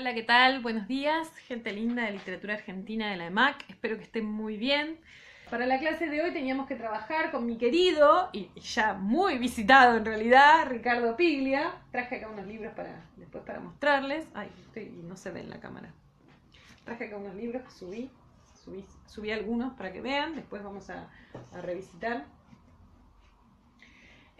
Hola, ¿qué tal? Buenos días, gente linda de literatura argentina de la EMAC. Espero que estén muy bien. Para la clase de hoy teníamos que trabajar con mi querido y ya muy visitado en realidad, Ricardo Piglia. Traje acá unos libros para después para mostrarles. Ay, no se ve en la cámara. Traje acá unos libros subí, subí, algunos para que vean. Después vamos a revisitar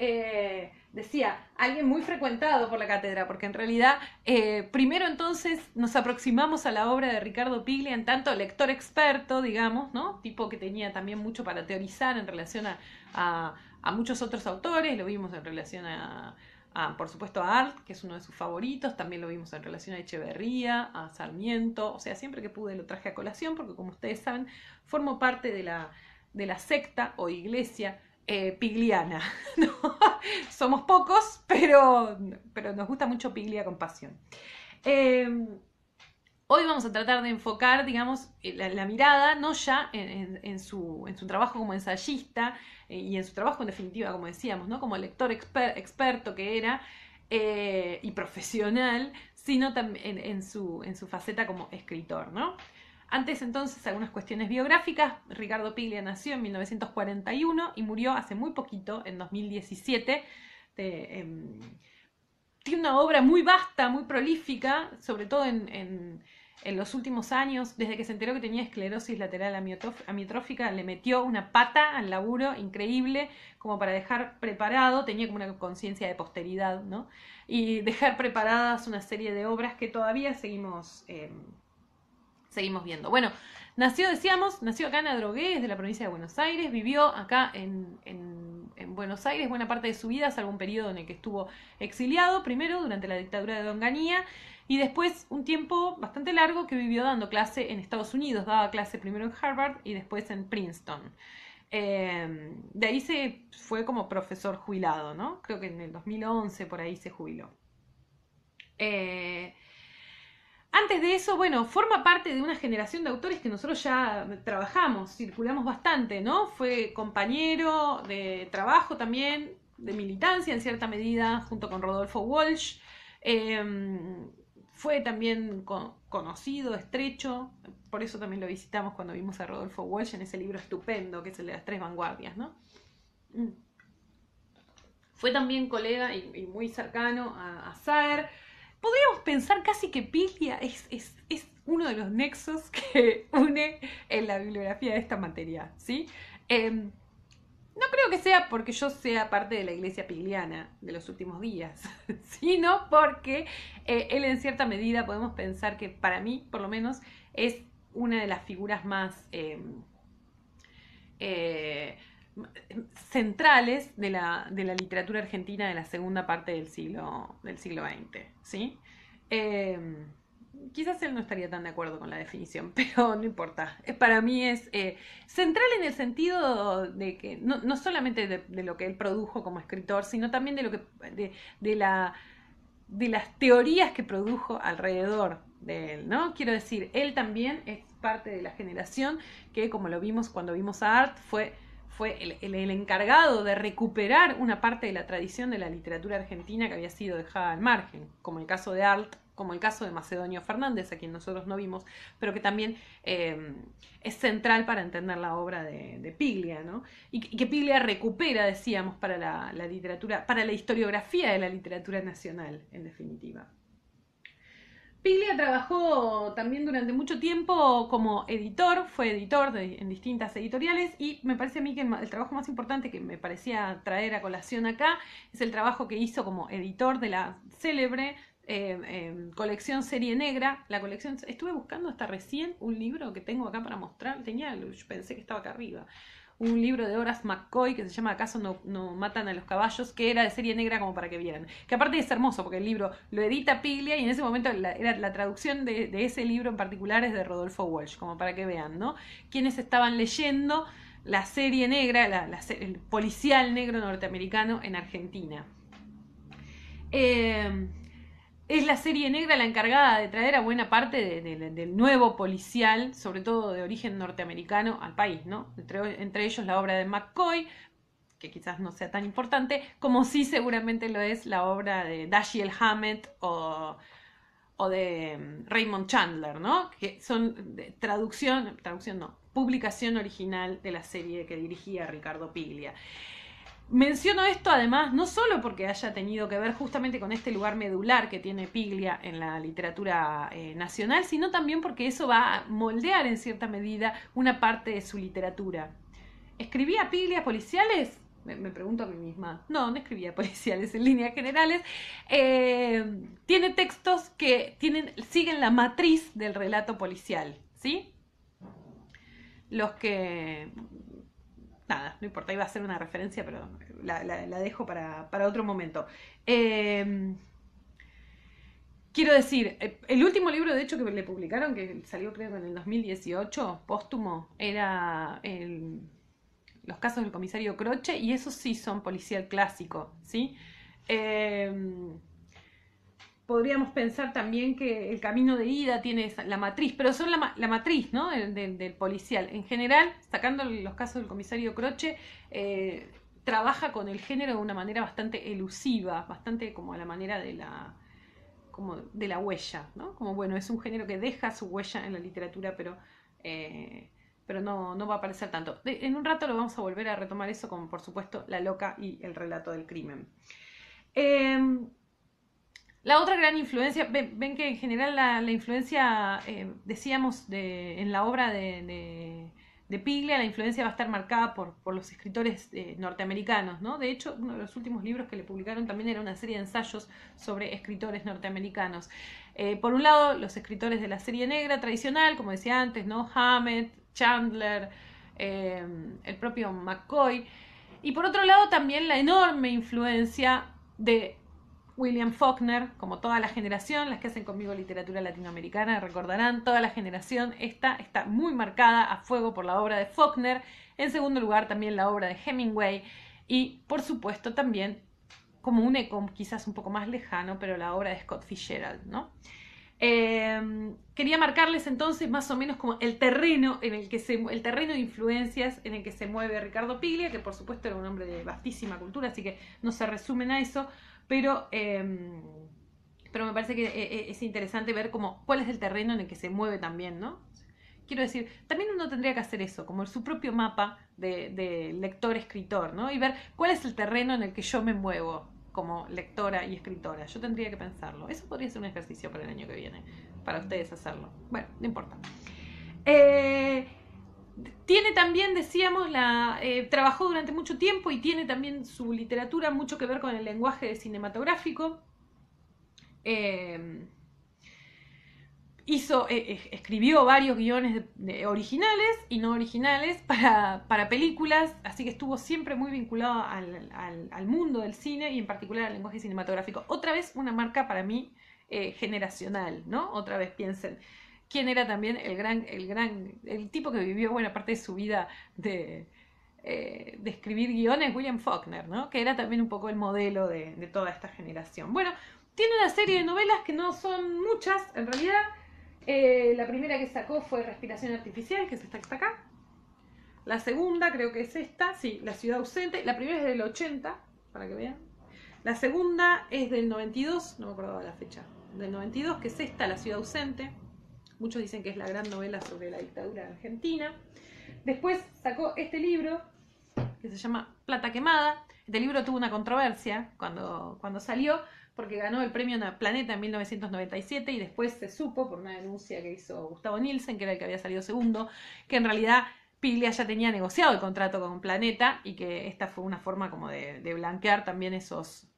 eh, decía, alguien muy frecuentado por la cátedra, porque en realidad eh, primero entonces nos aproximamos a la obra de Ricardo Piglia en tanto lector experto, digamos, ¿no? Tipo que tenía también mucho para teorizar en relación a, muchos otros autores, lo vimos en relación a, por supuesto, a Art, que es uno de sus favoritos, también lo vimos en relación a Echeverría, a Sarmiento, o sea, siempre que pude lo traje a colación, porque como ustedes saben, formo parte de la, de la secta o iglesia eh, pigliana. ¿no? Somos pocos, pero, nos gusta mucho Piglia con pasión. Em, hoy vamos a tratar de enfocar, digamos, la, mirada, no ya en, su, trabajo como ensayista eh, y en su trabajo en definitiva, como decíamos, ¿no? como lector experto que era eh, y profesional, sino también en, su, en su faceta como escritor. ¿no? Antes entonces, algunas cuestiones biográficas. Ricardo Piglia nació en 1941 y murió hace muy poquito, en 2017. Em, tiene una obra muy vasta, muy prolífica, sobre todo en, los últimos años, desde que se enteró que tenía esclerosis lateral amiotrófica, le metió una pata al laburo increíble, como para dejar preparado, tenía como una conciencia de posteridad, ¿no? Y dejar preparadas una serie de obras que todavía seguimos... Em, seguimos viendo. Bueno, nació, decíamos, nació acá en Adrogués, de la provincia de Buenos Aires, vivió acá en, Buenos Aires buena parte de su vida, salvo un periodo en el que estuvo exiliado, primero durante la dictadura de Don y después un tiempo bastante largo que vivió dando clase en Estados Unidos, daba clase primero en Harvard y después en Princeton. Em, de ahí se fue como profesor jubilado, ¿no? Creo que en el 2011 por ahí se jubiló. Eh, antes de eso, bueno, forma parte de una generación de autores que nosotros ya trabajamos, circulamos bastante, ¿no? Fue compañero de trabajo también, de militancia en cierta medida, junto con Rodolfo Walsh. Em, fue también conocido, estrecho, por eso también lo visitamos cuando vimos a Rodolfo Walsh en ese libro estupendo que es el de las tres vanguardias, ¿no? Mm. Fue también colega y, muy cercano a, a Saer podríamos pensar casi que Pilia es, uno de los nexos que une en la bibliografía de esta materia, ¿sí? Em, no creo que sea porque yo sea parte de la iglesia piliana de los últimos días, sino porque eh, él en cierta medida podemos pensar que para mí, por lo menos, es una de las figuras más... Em, eh, centrales de la, literatura argentina de la segunda parte del siglo, del siglo XX. ¿sí? Em, quizás él no estaría tan de acuerdo con la definición, pero no importa. Eh, para mí es eh, central en el sentido de que no, solamente de, lo que él produjo como escritor, sino también de, lo que, de, la, de las teorías que produjo alrededor de él, ¿no? Quiero decir, él también es parte de la generación que, como lo vimos cuando vimos a Art, fue fue el, encargado de recuperar una parte de la tradición de la literatura argentina que había sido dejada al margen, como el caso de Arlt, como el caso de Macedonio Fernández, a quien nosotros no vimos, pero que también em, es central para entender la obra de, Piglia, ¿no? Y, que Piglia recupera, decíamos, para la literatura, para la historiografía de la literatura nacional, en definitiva. Lilia trabajó también durante mucho tiempo como editor, fue editor en distintas editoriales y me parece a mí que el, trabajo más importante que me parecía traer a colación acá es el trabajo que hizo como editor de la célebre eh, em, colección Serie Negra. La colección, estuve buscando hasta recién un libro que tengo acá para mostrar, tenía, pensé que estaba acá arriba un libro de Horace McCoy que se llama ¿Acaso no, matan a los caballos? que era de serie negra como para que vieran. Que aparte es hermoso porque el libro lo edita Piglia y en ese momento la, era la traducción de, ese libro en particular es de Rodolfo Walsh, como para que vean, ¿no? Quienes estaban leyendo la serie negra, el policial negro norteamericano en Argentina. Eh, es la serie negra la encargada de traer a buena parte del nuevo policial, sobre todo de origen norteamericano, al país, ¿no? Entre, ellos la obra de McCoy, que quizás no sea tan importante, como sí seguramente lo es la obra de Dashiell Hammett o, o de mm, Raymond Chandler, ¿no? Que son traducción, traducción no, publicación original de la serie que dirigía Ricardo Piglia. Menciono esto además no solo porque haya tenido que ver justamente con este lugar medular que tiene Piglia en la literatura eh, nacional, sino también porque eso va a moldear en cierta medida una parte de su literatura. ¿Escribía Piglia policiales? Me, pregunto a mí misma. No, no escribía policiales en líneas generales. Eh, tiene textos que tienen, siguen la matriz del relato policial, ¿sí? los que nada, no importa, iba a hacer una referencia, pero la, dejo para, otro momento. Em, quiero decir, eh, el último libro, de hecho, que le publicaron, que salió creo en el 2018, póstumo, era Los casos del comisario Croce, y esos sí son policial clásico, ¿sí? Em, podríamos pensar también que el camino de ida tiene la matriz, pero son la, matriz del, policial. En general, sacando los casos del comisario Croce, eh, trabaja con el género de una manera bastante elusiva, bastante como a la manera de la, como de la huella, ¿no? Como bueno, es un género que deja su huella en la literatura, pero, eh, pero no, va a aparecer tanto. en un rato lo vamos a volver a retomar eso como por supuesto, La Loca y el relato del crimen. Eh, la otra gran influencia, ven, que en general la, influencia, eh, decíamos en la obra de, Piglia, la influencia va a estar marcada por, por los escritores eh, norteamericanos, ¿no? De hecho, uno de los últimos libros que le publicaron también era una serie de ensayos sobre escritores norteamericanos. Eh, por un lado, los escritores de la serie negra tradicional, como decía antes, ¿no? Hammett, Chandler, el propio McCoy. Y por otro lado, también la enorme influencia de William Faulkner, como toda la generación, las que hacen conmigo literatura latinoamericana recordarán, toda la generación esta está muy marcada a fuego por la obra de Faulkner, en segundo lugar también la obra de Hemingway y por supuesto también como un eco quizás un poco más lejano, pero la obra de Scott Fitzgerald, ¿no? Eh, quería marcarles entonces más o menos como el terreno en el que se el terreno de influencias en el que se mueve Ricardo Piglia, que por supuesto era un hombre de vastísima cultura, así que no se resumen a eso, pero, em, pero me parece que eh, eh, es interesante ver como cuál es el terreno en el que se mueve también, ¿no? Quiero decir, también uno tendría que hacer eso, como su propio mapa de, de lector-escritor, ¿no? Y ver cuál es el terreno en el que yo me muevo como lectora y escritora. Yo tendría que pensarlo. Eso podría ser un ejercicio para el año que viene, para ustedes hacerlo. Bueno, no importa. Eh, tiene también, decíamos, la, eh, trabajó durante mucho tiempo y tiene también su literatura mucho que ver con el lenguaje cinematográfico. Eh, hizo, eh, escribió varios guiones originales y no originales para, películas, así que estuvo siempre muy vinculado al, al, mundo del cine y en particular al lenguaje cinematográfico. Otra vez una marca para mí generacional, ¿no? Otra vez piensen quién era también el gran, el gran, el tipo que vivió buena parte de su vida eh, de, escribir guiones, William Faulkner, ¿no? Que era también un poco el modelo de, toda esta generación. Bueno, tiene una serie de novelas que no son muchas, en realidad. Eh, la primera que sacó fue Respiración Artificial, que es esta que está acá. La segunda creo que es esta, sí, La Ciudad Ausente. La primera es del 80, para que vean. La segunda es del 92, no me acuerdo la fecha, del 92, que es esta, La Ciudad Ausente. Muchos dicen que es la gran novela sobre la dictadura argentina. Después sacó este libro que se llama Plata Quemada. Este libro tuvo una controversia cuando, cuando salió porque ganó el premio Planeta en 1997 y después se supo por una denuncia que hizo Gustavo Nielsen, que era el que había salido segundo, que en realidad Piglia ya tenía negociado el contrato con Planeta y que esta fue una forma como de, blanquear también esos,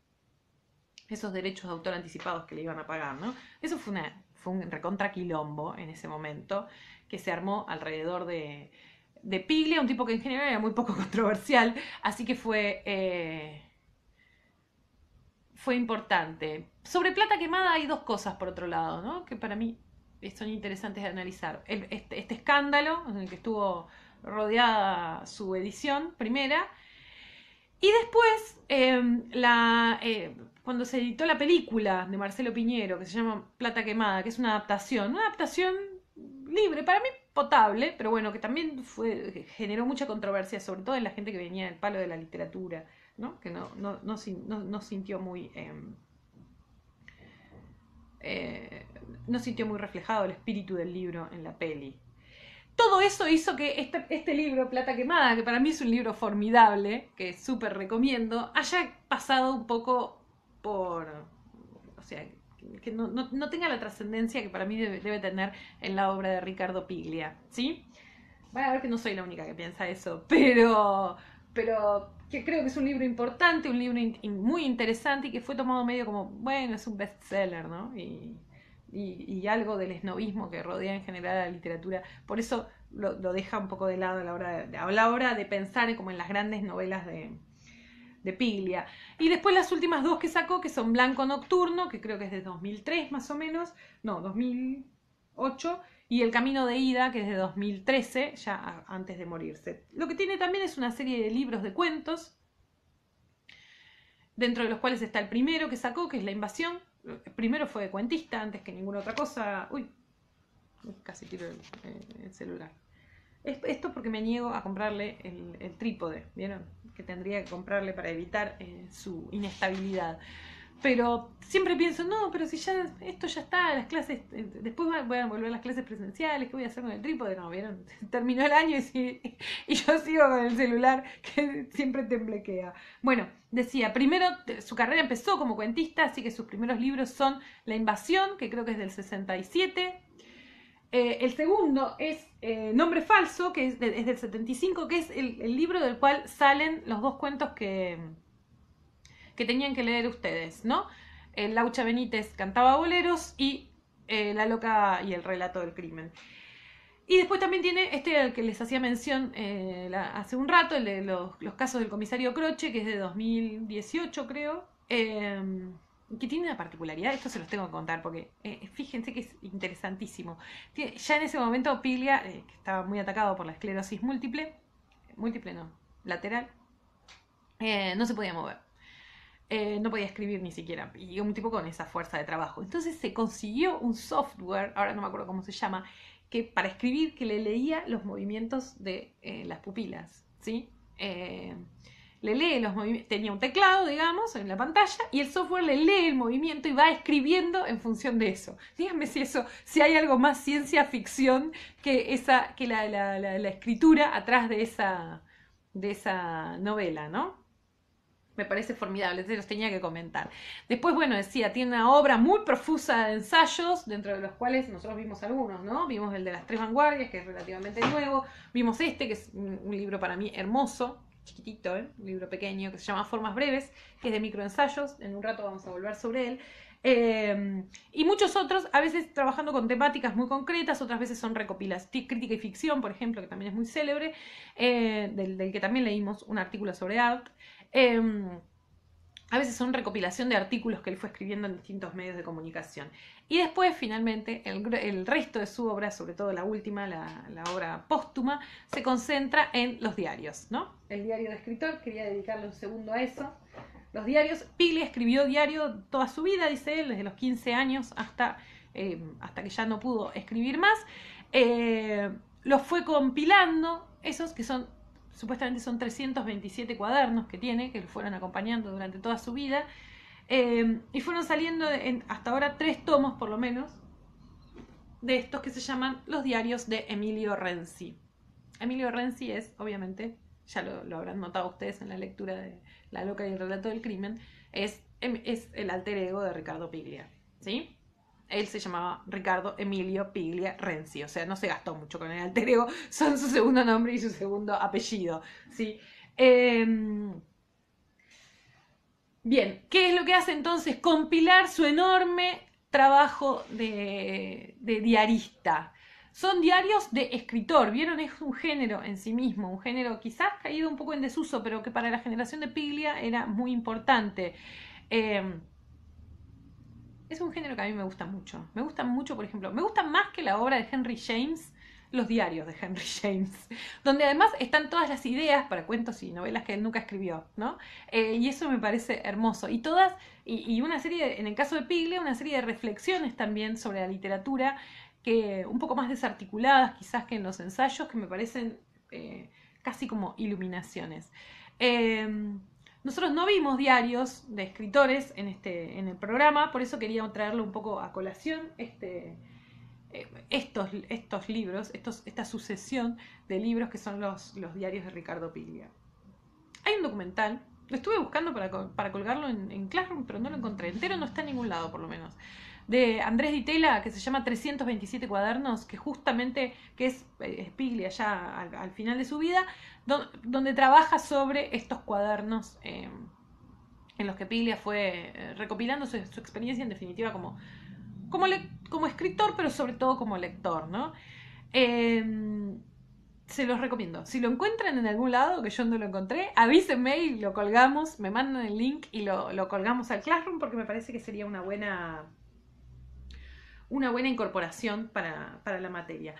esos derechos de autor anticipados que le iban a pagar, ¿no? Eso fue una fue un recontraquilombo en ese momento que se armó alrededor de, de Piglia, un tipo que en general era muy poco controversial, así que fue, eh, fue importante. Sobre plata quemada hay dos cosas, por otro lado, ¿no? que para mí son interesantes de analizar. Este, este, escándalo en el que estuvo rodeada su edición primera, y después eh, la, eh, cuando se editó la película de Marcelo Piñero, que se llama Plata Quemada, que es una adaptación, una adaptación libre, para mí potable, pero bueno, que también fue, generó mucha controversia, sobre todo en la gente que venía del palo de la literatura, ¿no? que no, sintió muy... Em, eh, no sintió muy reflejado el espíritu del libro en la peli. Todo eso hizo que este, este libro, Plata Quemada, que para mí es un libro formidable, que súper recomiendo, haya pasado un poco por, o sea, que no, tenga la trascendencia que para mí debe, tener en la obra de Ricardo Piglia, ¿sí? va a ver que no soy la única que piensa eso, pero, pero que creo que es un libro importante, un libro muy interesante y que fue tomado medio como, bueno, es un bestseller, ¿no? Y, algo del esnovismo que rodea en general a la literatura. Por eso lo, deja un poco de lado a la hora de, a la hora de pensar como en las grandes novelas de, de Piglia. Y después las últimas dos que sacó, que son Blanco Nocturno, que creo que es de 2003 más o menos, no, 2008, y El Camino de Ida, que es de 2013, ya antes de morirse. Lo que tiene también es una serie de libros de cuentos, dentro de los cuales está el primero que sacó, que es La Invasión. El primero fue de cuentista, antes que ninguna otra cosa. Uy, casi tiro el eh, celular. Esto porque me niego a comprarle el, trípode, ¿vieron? Que tendría que comprarle para evitar eh, su inestabilidad. Pero siempre pienso, no, pero si ya esto ya está, las clases, eh, después voy a volver a las clases presenciales, ¿qué voy a hacer con el trípode? No, ¿vieron? Terminó el año y, y yo sigo con el celular que siempre temblequea. Bueno, decía, primero su carrera empezó como cuentista, así que sus primeros libros son La invasión, que creo que es del 67, eh, el segundo es eh, Nombre Falso, que es, del 75, que es el, libro del cual salen los dos cuentos que, que tenían que leer ustedes, ¿no? Eh, Laucha Benítez cantaba boleros y La Loca y el Relato del Crimen. Y después también tiene este al que les hacía mención hace un rato, el de los, los, casos del comisario Croce, que es de 2018, creo que tiene una particularidad, esto se los tengo que contar porque eh, fíjense que es interesantísimo. ya en ese momento Pilia eh, que estaba muy atacado por la esclerosis múltiple, múltiple no, lateral, eh, no se podía mover. no podía escribir ni siquiera, y un tipo con esa fuerza de trabajo. Entonces se consiguió un software, ahora no me acuerdo cómo se llama, que para escribir que le leía los movimientos de las pupilas, ¿sí? le lee los movimientos, tenía un teclado, digamos, en la pantalla, y el software le lee el movimiento y va escribiendo en función de eso. Díganme si eso, si hay algo más ciencia ficción que esa, que la, escritura atrás de esa, de esa novela, ¿no? me parece formidable, se los tenía que comentar. Después, bueno, decía, tiene una obra muy profusa de ensayos, dentro de los cuales nosotros vimos algunos, ¿no? Vimos el de las tres vanguardias, que es relativamente nuevo, vimos este, que es un libro para mí hermoso, chiquitito, ¿eh? un libro pequeño que se llama Formas Breves, que es de microensayos, en un rato vamos a volver sobre él. Em, y muchos otros, a veces trabajando con temáticas muy concretas, otras veces son recopilación, crítica y ficción, por ejemplo, que también es muy célebre, eh, del, que también leímos un artículo sobre art. Em, a veces son recopilación de artículos que él fue escribiendo en distintos medios de comunicación. Y después, finalmente, el, resto de su obra, sobre todo la última, la, obra póstuma, se concentra en los diarios, ¿no? El diario de escritor, quería dedicarle un segundo a eso. Los diarios, Pili escribió diario toda su vida, dice él, desde los 15 años hasta, eh, hasta que ya no pudo escribir más. Eh, los fue compilando, esos que son supuestamente son 327 cuadernos que tiene, que lo fueron acompañando durante toda su vida, Em, y fueron saliendo hasta ahora tres tomos, por lo menos, de estos que se llaman Los Diarios de Emilio Renzi. Emilio Renzi es, obviamente, ya lo, habrán notado ustedes en la lectura de La loca y el relato del crimen, es, em, es el alter ego de Ricardo Piglia, ¿sí? Él se llamaba Ricardo Emilio Piglia Renzi, o sea, no se gastó mucho con el alter ego, son su segundo nombre y su segundo apellido, ¿sí? Em, Bien, ¿qué es lo que hace entonces? Compilar su enorme trabajo de, diarista. Son diarios de escritor, vieron, es un género en sí mismo, un género quizás caído un poco en desuso, pero que para la generación de Piglia era muy importante. Em, es un género que a mí me gusta mucho. Me gusta mucho, por ejemplo, me gusta más que la obra de Henry James, los diarios de Henry James, donde además están todas las ideas para cuentos y novelas que él nunca escribió, ¿no? Eh, y eso me parece hermoso. Y todas, y, una serie, en el caso de Pigle, una serie de reflexiones también sobre la literatura, que un poco más desarticuladas quizás que en los ensayos, que me parecen eh, casi como iluminaciones. Em, nosotros no vimos diarios de escritores en, este, en el programa, por eso quería traerlo un poco a colación este, estos, estos libros, esta sucesión de libros que son los, diarios de Ricardo Piglia. Hay un documental, lo estuve buscando para, colgarlo en, Classroom, pero no lo encontré entero, no está en ningún lado por lo menos, de Andrés Ditela, que se llama 327 cuadernos, que justamente, que es, eh, Piglia ya al, final de su vida, donde, trabaja sobre estos cuadernos eh, en los que Piglia fue eh, recopilando su experiencia en definitiva como como, escritor, pero sobre todo como lector, ¿no? Em, se los recomiendo. Si lo encuentran en algún lado, que yo no lo encontré, avísenme y lo colgamos, me mandan el link y lo, colgamos al Classroom porque me parece que sería una buena una buena incorporación para, la materia.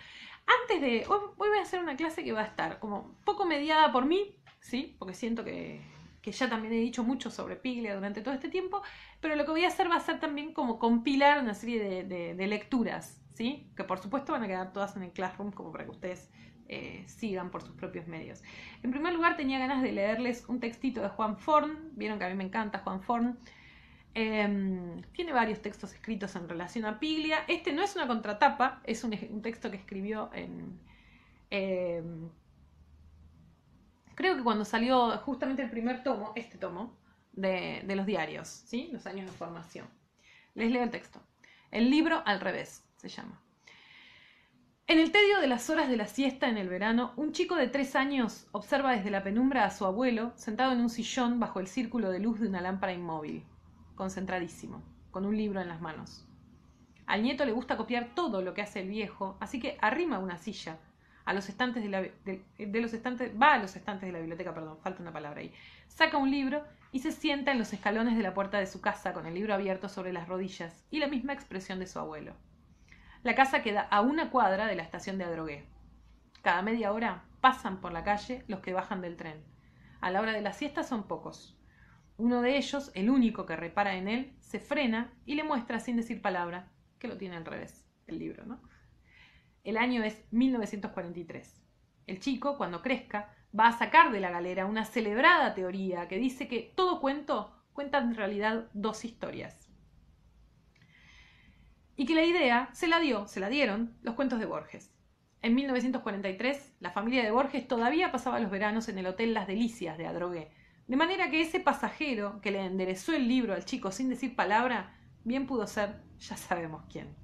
Antes de... hoy voy a hacer una clase que va a estar como poco mediada por mí, ¿sí? Porque siento que, que ya también he dicho mucho sobre Piglia durante todo este tiempo, pero lo que voy a hacer va a ser también como compilar una serie de, lecturas, ¿sí? Que por supuesto van a quedar todas en el Classroom como para que ustedes eh, sigan por sus propios medios. En primer lugar tenía ganas de leerles un textito de Juan Forn, vieron que a mí me encanta Juan Forn, em, tiene varios textos escritos en relación a Piglia. Este no es una contratapa, es un, texto que escribió en, em, creo que cuando salió justamente el primer tomo, este tomo, de, los diarios, ¿sí? Los años de formación. Les leo el texto. El libro al revés se llama. En el tedio de las horas de la siesta en el verano, un chico de tres años observa desde la penumbra a su abuelo sentado en un sillón bajo el círculo de luz de una lámpara inmóvil, concentradísimo, con un libro en las manos. Al nieto le gusta copiar todo lo que hace el viejo, así que arrima una silla estantes de, los estantes, va a los estantes de la biblioteca, perdón, falta una palabra ahí, saca un libro y se sienta en los escalones de la puerta de su casa con el libro abierto sobre las rodillas y la misma expresión de su abuelo. La casa queda a una cuadra de la estación de Adrogué. Cada media hora pasan por la calle los que bajan del tren. A la hora de la siesta son pocos. Uno de ellos, el único que repara en él, se frena y le muestra sin decir palabra que lo tiene al revés, el libro, ¿no? El año es 1943. El chico, cuando crezca, va a sacar de la galera una celebrada teoría que dice que todo cuento cuenta en realidad dos historias. Y que la idea se la dio, se la dieron los cuentos de Borges. En 1943, la familia de Borges todavía pasaba los veranos en el Hotel Las Delicias de Adrogué, de manera que ese pasajero que le enderezó el libro al chico sin decir palabra, bien pudo ser ya sabemos quién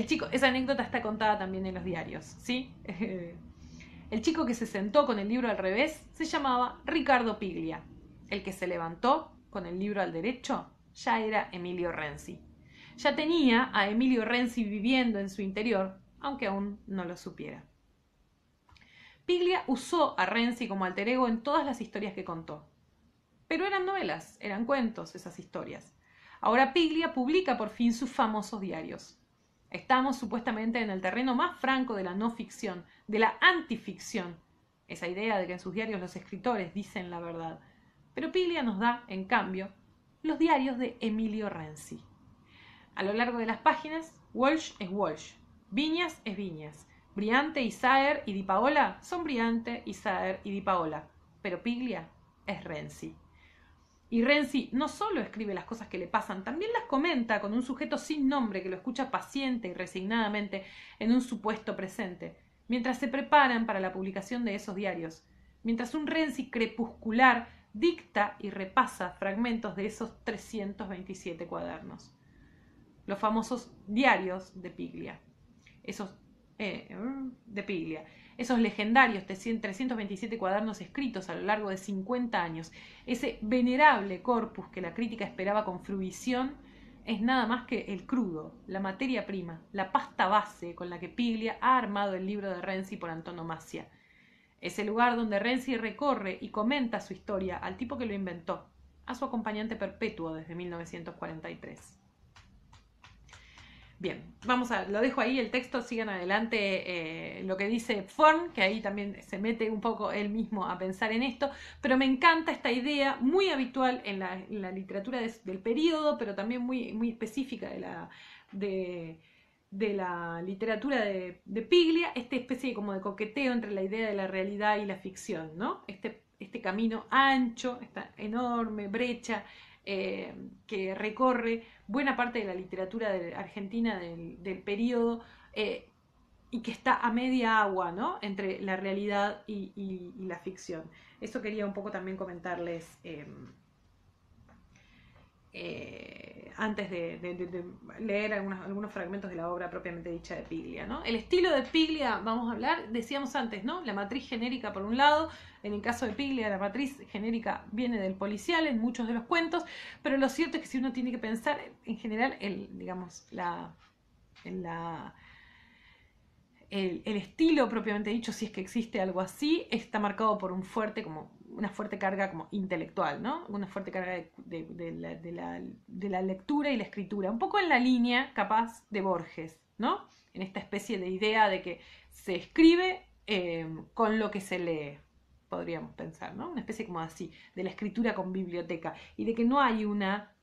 chico, esa anécdota está contada también en los diarios, ¿sí? el chico que se sentó con el libro al revés se llamaba Ricardo Piglia. El que se levantó con el libro al derecho ya era Emilio Renzi. Ya tenía a Emilio Renzi viviendo en su interior, aunque aún no lo supiera. Piglia usó a Renzi como alter ego en todas las historias que contó. Pero eran novelas, eran cuentos esas historias. Ahora Piglia publica por fin sus famosos diarios. Estamos supuestamente en el terreno más franco de la no ficción, de la antificción, esa idea de que en sus diarios los escritores dicen la verdad. Pero Piglia nos da, en cambio, los diarios de Emilio Renzi. A lo largo de las páginas, Walsh es Walsh, Viñas es Viñas, Briante, Isaer y Di Paola son Briante, Isaer y Di Paola, pero Piglia es Renzi. Y Renzi no solo escribe las cosas que le pasan, también las comenta con un sujeto sin nombre que lo escucha paciente y resignadamente en un supuesto presente, mientras se preparan para la publicación de esos diarios, mientras un Renzi crepuscular dicta y repasa fragmentos de esos 327 cuadernos. Los famosos diarios de Piglia. Esos eh, de Piglia esos legendarios 327 cuadernos escritos a lo largo de 50 años, ese venerable corpus que la crítica esperaba con fruición, es nada más que el crudo, la materia prima, la pasta base con la que Piglia ha armado el libro de Renzi por antonomasia. Es el lugar donde Renzi recorre y comenta su historia al tipo que lo inventó, a su acompañante perpetuo desde 1943. Bien, vamos a, lo dejo ahí el texto, sigan adelante eh, lo que dice Forn, que ahí también se mete un poco él mismo a pensar en esto, pero me encanta esta idea muy habitual en la, literatura del periodo, pero también muy, muy específica de la, de, la literatura de, Piglia, esta especie como de coqueteo entre la idea de la realidad y la ficción, ¿no? Este, este camino ancho, esta enorme brecha eh, que recorre buena parte de la literatura de argentina del, del periodo eh, y que está a media agua, ¿no? Entre la realidad y, la ficción. Eso quería un poco también comentarles. Em, eh, antes de, leer algunos, fragmentos de la obra propiamente dicha de Piglia. ¿no? El estilo de Piglia, vamos a hablar, decíamos antes, ¿no? la matriz genérica por un lado, en el caso de Piglia la matriz genérica viene del policial en muchos de los cuentos, pero lo cierto es que si uno tiene que pensar en general, digamos, en la el, estilo propiamente dicho, si es que existe algo así, está marcado por un fuerte, como una fuerte carga como intelectual, ¿no? Una fuerte carga de, la, lectura y la escritura, un poco en la línea capaz de Borges, ¿no? En esta especie de idea de que se escribe eh, con lo que se lee, podríamos pensar, ¿no? Una especie como así, de la escritura con biblioteca, y de que no hay una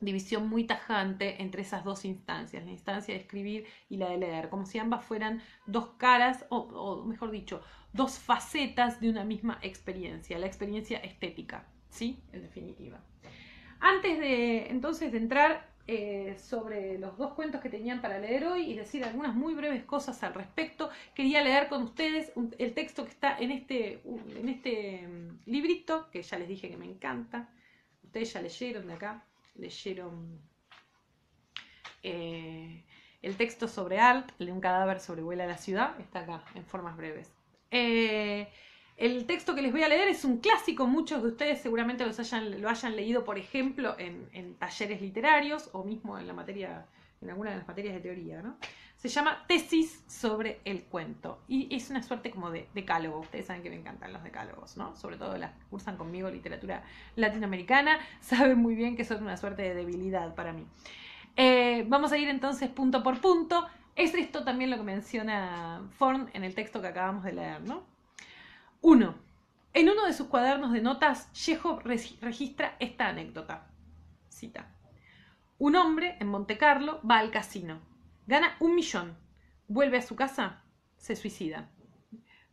división muy tajante entre esas dos instancias, la instancia de escribir y la de leer, como si ambas fueran dos caras, o, mejor dicho, dos facetas de una misma experiencia, la experiencia estética, ¿sí? En definitiva. Antes de entonces de entrar eh, sobre los dos cuentos que tenían para leer hoy y decir algunas muy breves cosas al respecto, quería leer con ustedes el texto que está en este, en este mm, librito, que ya les dije que me encanta, ustedes ya leyeron de acá, leyeron eh, el texto sobre Alt, el de un cadáver sobrevuela la ciudad, está acá, en formas breves. Eh, el texto que les voy a leer es un clásico, muchos de ustedes seguramente los lo hayan leído, por ejemplo, en, en talleres literarios o mismo en la materia, en alguna de las materias de teoría, ¿no? se llama Tesis sobre el cuento. Y es una suerte como de decálogo. Ustedes saben que me encantan los decálogos, ¿no? Sobre todo las que cursan conmigo literatura latinoamericana, saben muy bien que son una suerte de debilidad para mí. Eh, vamos a ir entonces punto por punto. Es esto también lo que menciona Forn en el texto que acabamos de leer, ¿no? Uno. En uno de sus cuadernos de notas, Yehov registra esta anécdota. Cita. Un hombre en Montecarlo va al casino Gana un millón, vuelve a su casa, se suicida.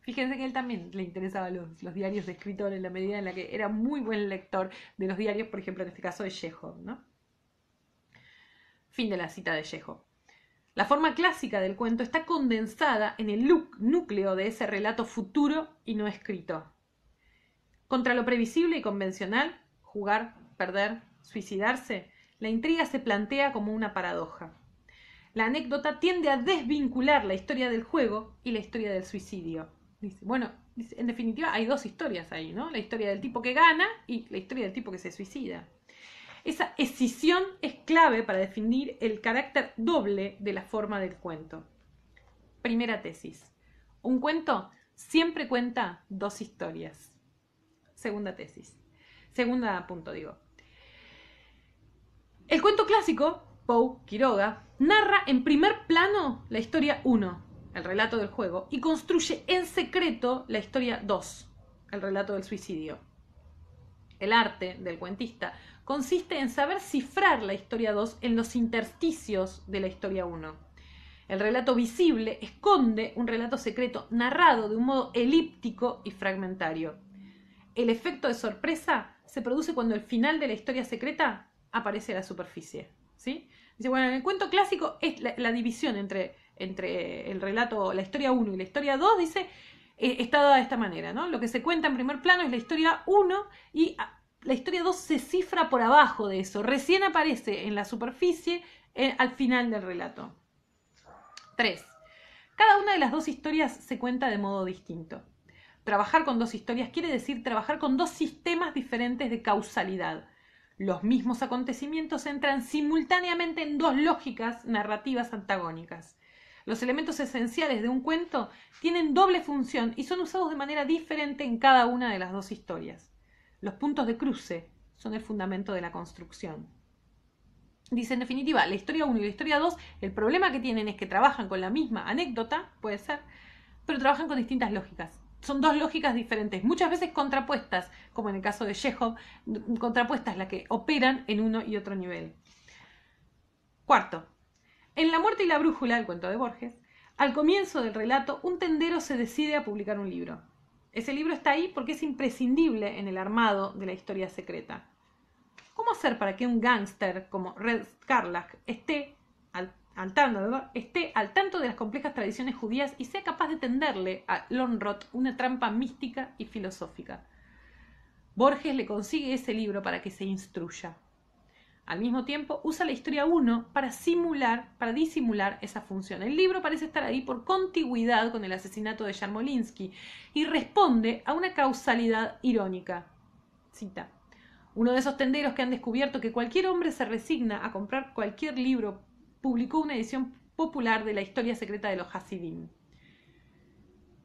Fíjense que él también le interesaba los, diarios de escritor en la medida en la que era muy buen lector de los diarios, por ejemplo, en este caso de Chekhov, Fin de la cita de Chekhov. La forma clásica del cuento está condensada en el núcleo de ese relato futuro y no escrito. Contra lo previsible y convencional, jugar, perder, suicidarse, la intriga se plantea como una paradoja. La anécdota tiende a desvincular la historia del juego y la historia del suicidio. bueno, en definitiva hay dos historias ahí, ¿no? La historia del tipo que gana y la historia del tipo que se suicida. Esa escisión es clave para definir el carácter doble de la forma del cuento. Primera tesis. Un cuento siempre cuenta dos historias. Segunda tesis. Segunda punto, digo. El cuento clásico Poe, Quiroga, narra en primer plano la historia 1, el relato del juego, y construye en secreto la historia 2, el relato del suicidio. El arte del cuentista consiste en saber cifrar la historia 2 en los intersticios de la historia 1. El relato visible esconde un relato secreto narrado de un modo elíptico y fragmentario. El efecto de sorpresa se produce cuando el final de la historia secreta aparece a la superficie. Dice, bueno, en el cuento clásico es la, división entre, el relato, la historia 1 y la historia 2, dice, eh, está dada de esta manera, Lo que se cuenta en primer plano es la historia 1 y ah, la historia 2 se cifra por abajo de eso, recién aparece en la superficie eh, al final del relato. 3. Cada una de las dos historias se cuenta de modo distinto. Trabajar con dos historias quiere decir trabajar con dos sistemas diferentes de causalidad los mismos acontecimientos entran simultáneamente en dos lógicas narrativas antagónicas. Los elementos esenciales de un cuento tienen doble función y son usados de manera diferente en cada una de las dos historias. Los puntos de cruce son el fundamento de la construcción. Dice en definitiva, la historia 1 y la historia 2, el problema que tienen es que trabajan con la misma anécdota, puede ser, pero trabajan con distintas lógicas son dos lógicas diferentes, muchas veces contrapuestas, como en el caso de Chekhov, contrapuestas las que operan en uno y otro nivel. Cuarto, en La muerte y la brújula, el cuento de Borges, al comienzo del relato, un tendero se decide a publicar un libro. Ese libro está ahí porque es imprescindible en el armado de la historia secreta. ¿Cómo hacer para que un gángster como Red Scarlach esté al tanto, esté al tanto de las complejas tradiciones judías y sea capaz de tenderle a Lonroth una trampa mística y filosófica. Borges le consigue ese libro para que se instruya. Al mismo tiempo, usa la historia 1 para simular, para disimular esa función. El libro parece estar ahí por contigüidad con el asesinato de Yarmolinsky y responde a una causalidad irónica. Cita. Uno de esos tenderos que han descubierto que cualquier hombre se resigna a comprar cualquier libro publicó una edición popular de la historia secreta de los hasidín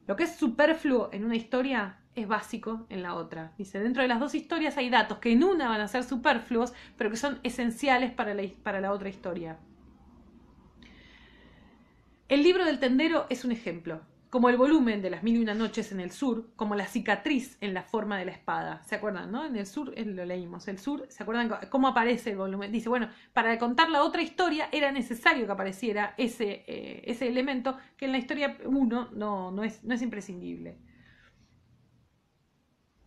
Lo que es superfluo en una historia es básico en la otra. Dice, dentro de las dos historias hay datos que en una van a ser superfluos, pero que son esenciales para para la otra historia. El libro del tendero es un ejemplo como el volumen de las mil y una noches en el sur, como la cicatriz en la forma de la espada. ¿Se acuerdan, no? En el sur eh, lo leímos. El sur, ¿se acuerdan cómo aparece el volumen? Dice, bueno, para contar la otra historia era necesario que apareciera ese, eh, ese elemento que en la historia 1 no, es, no es imprescindible.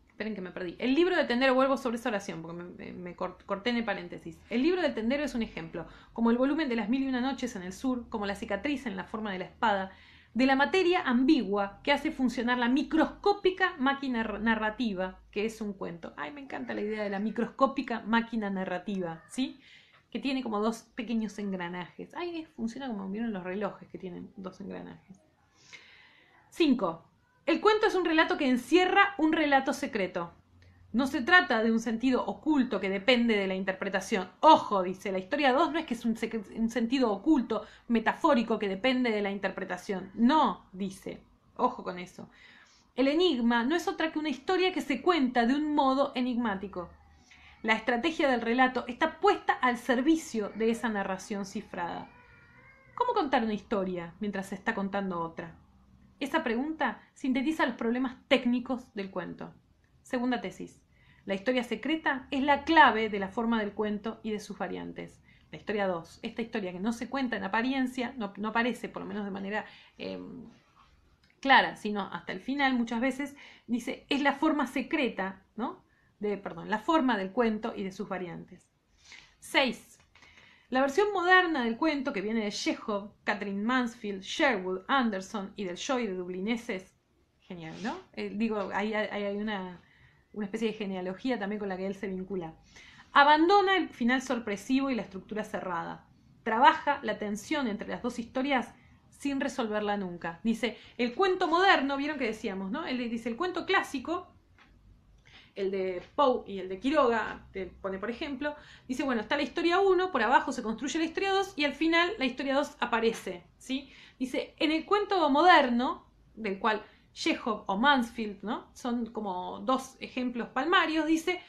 Esperen que me perdí. El libro de Tendero, vuelvo sobre esa oración porque me, me corté en el paréntesis. El libro de Tendero es un ejemplo, como el volumen de las mil y una noches en el sur, como la cicatriz en la forma de la espada, de la materia ambigua que hace funcionar la microscópica máquina narrativa, que es un cuento. Ay, me encanta la idea de la microscópica máquina narrativa, ¿sí? Que tiene como dos pequeños engranajes. Ay, funciona como vieron los relojes que tienen dos engranajes. 5. El cuento es un relato que encierra un relato secreto. No se trata de un sentido oculto que depende de la interpretación. Ojo, dice, la historia 2 no es que es un, sentido oculto, metafórico, que depende de la interpretación. No, dice. Ojo con eso. El enigma no es otra que una historia que se cuenta de un modo enigmático. La estrategia del relato está puesta al servicio de esa narración cifrada. ¿Cómo contar una historia mientras se está contando otra? Esa pregunta sintetiza los problemas técnicos del cuento. Segunda tesis. La historia secreta es la clave de la forma del cuento y de sus variantes. La historia 2, esta historia que no se cuenta en apariencia, no, aparece por lo menos de manera em, clara, sino hasta el final muchas veces, dice, es la forma secreta, ¿no? De, perdón, la forma del cuento y de sus variantes. 6. La versión moderna del cuento, que viene de Chekhov, Catherine Mansfield, Sherwood, Anderson y del Joy de Dublineses, genial, ¿no? Eh, digo, ahí hay una una especie de genealogía también con la que él se vincula. Abandona el final sorpresivo y la estructura cerrada. Trabaja la tensión entre las dos historias sin resolverla nunca. Dice, el cuento moderno, vieron que decíamos, ¿no? Él dice, el cuento clásico, el de Poe y el de Quiroga, te pone por ejemplo, dice, bueno, está la historia 1, por abajo se construye la historia 2 y al final la historia 2 aparece, ¿sí? Dice, en el cuento moderno, del cual Chekhov o Mansfield, ¿no? Son como dos ejemplos palmarios, dice,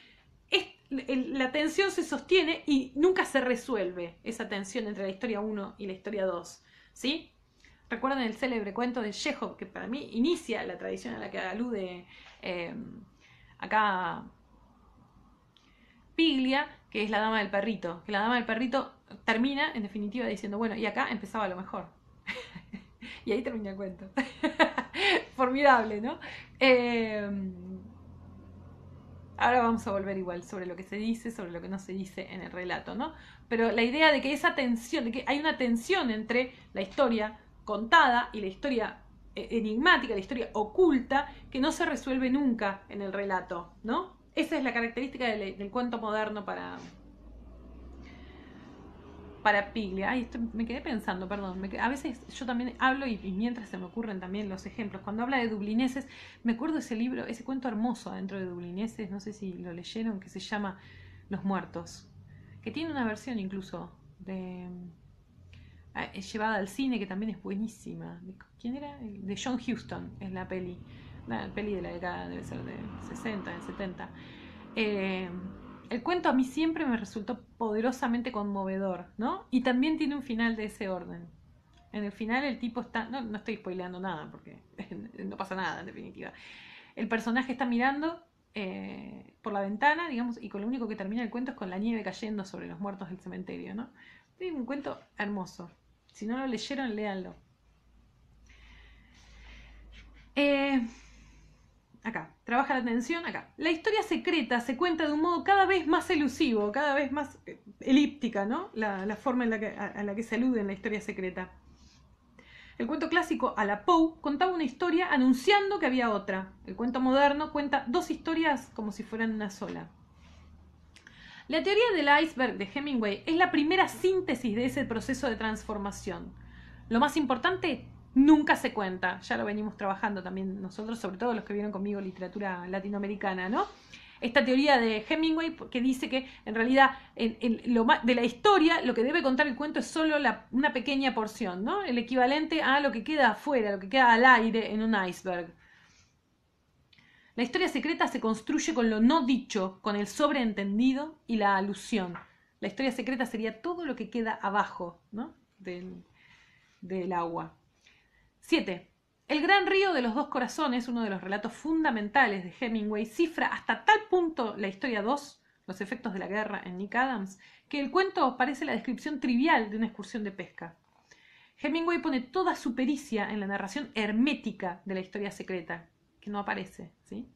la tensión se sostiene y nunca se resuelve esa tensión entre la historia 1 y la historia 2, ¿sí? recuerden el célebre cuento de Chekhov, que para mí inicia la tradición a la que alude em, acá Piglia, que es la dama del perrito. Que la dama del perrito termina, en definitiva, diciendo, bueno, y acá empezaba lo mejor. y ahí termina el cuento. formidable, ¿no? Em, ahora vamos a volver igual sobre lo que se dice, sobre lo que no se dice en el relato, ¿no? Pero la idea de que esa tensión, de que hay una tensión entre la historia contada y la historia e, enigmática, la historia oculta, que no se resuelve nunca en el relato, ¿no? Esa es la característica del cuento moderno para, Piglia. Ay, me quedé pensando, perdón. a veces yo también hablo y, mientras se me ocurren también los ejemplos. Cuando habla de dublineses, me acuerdo ese libro, ese cuento hermoso dentro de dublineses, no sé si lo leyeron, que se llama Los Muertos, que tiene una versión incluso de ah, llevada al cine que también es buenísima. ¿Quién era? De John Houston es la peli. La peli de la década debe ser de 60, de 70 el cuento a mí siempre me resultó poderosamente conmovedor, ¿no? Y también tiene un final de ese orden. En el final el tipo está, no, no estoy spoileando nada porque no pasa nada en definitiva. El personaje está mirando eh, por la ventana, digamos, y con lo único que termina el cuento es con la nieve cayendo sobre los muertos del cementerio, ¿no? Es un cuento hermoso. Si no lo leyeron, léanlo. Eh, atención acá. La historia secreta se cuenta de un modo cada vez más elusivo, cada vez más eh, elíptica, ¿no? La, forma en la que, a, la que se alude en la historia secreta. El cuento clásico a la Poe contaba una historia anunciando que había otra. El cuento moderno cuenta dos historias como si fueran una sola. La teoría del iceberg de Hemingway es la primera síntesis de ese proceso de transformación. Lo más importante nunca se cuenta. Ya lo venimos trabajando también nosotros, sobre todo los que vieron conmigo literatura latinoamericana, ¿no? Esta teoría de Hemingway que dice que en realidad de la historia lo que debe contar el cuento es solo una pequeña porción, ¿no? El equivalente a lo que queda afuera, lo que queda al aire en un iceberg. La historia secreta se construye con lo no dicho, con el sobreentendido y la alusión. La historia secreta sería todo lo que queda abajo ¿no? del, del agua. 7. El gran río de los dos corazones, uno de los relatos fundamentales de Hemingway, cifra hasta tal punto la historia 2, los efectos de la guerra en Nick Adams, que el cuento parece la descripción trivial de una excursión de pesca. Hemingway pone toda su pericia en la narración hermética de la historia secreta, que no aparece, ¿sí?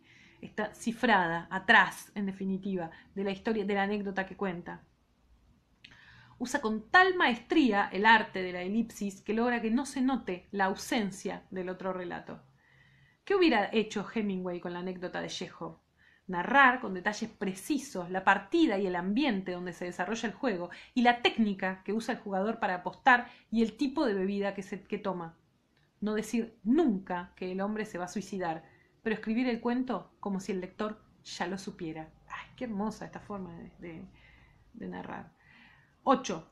Está cifrada, atrás, en definitiva, de la historia, de la anécdota que cuenta usa con tal maestría el arte de la elipsis que logra que no se note la ausencia del otro relato. ¿Qué hubiera hecho Hemingway con la anécdota de Yejo? Narrar con detalles precisos la partida y el ambiente donde se desarrolla el juego y la técnica que usa el jugador para apostar y el tipo de bebida que, toma. No decir nunca que el hombre se va a suicidar, pero escribir el cuento como si el lector ya lo supiera. ¡Ay, qué hermosa esta forma de narrar! 8.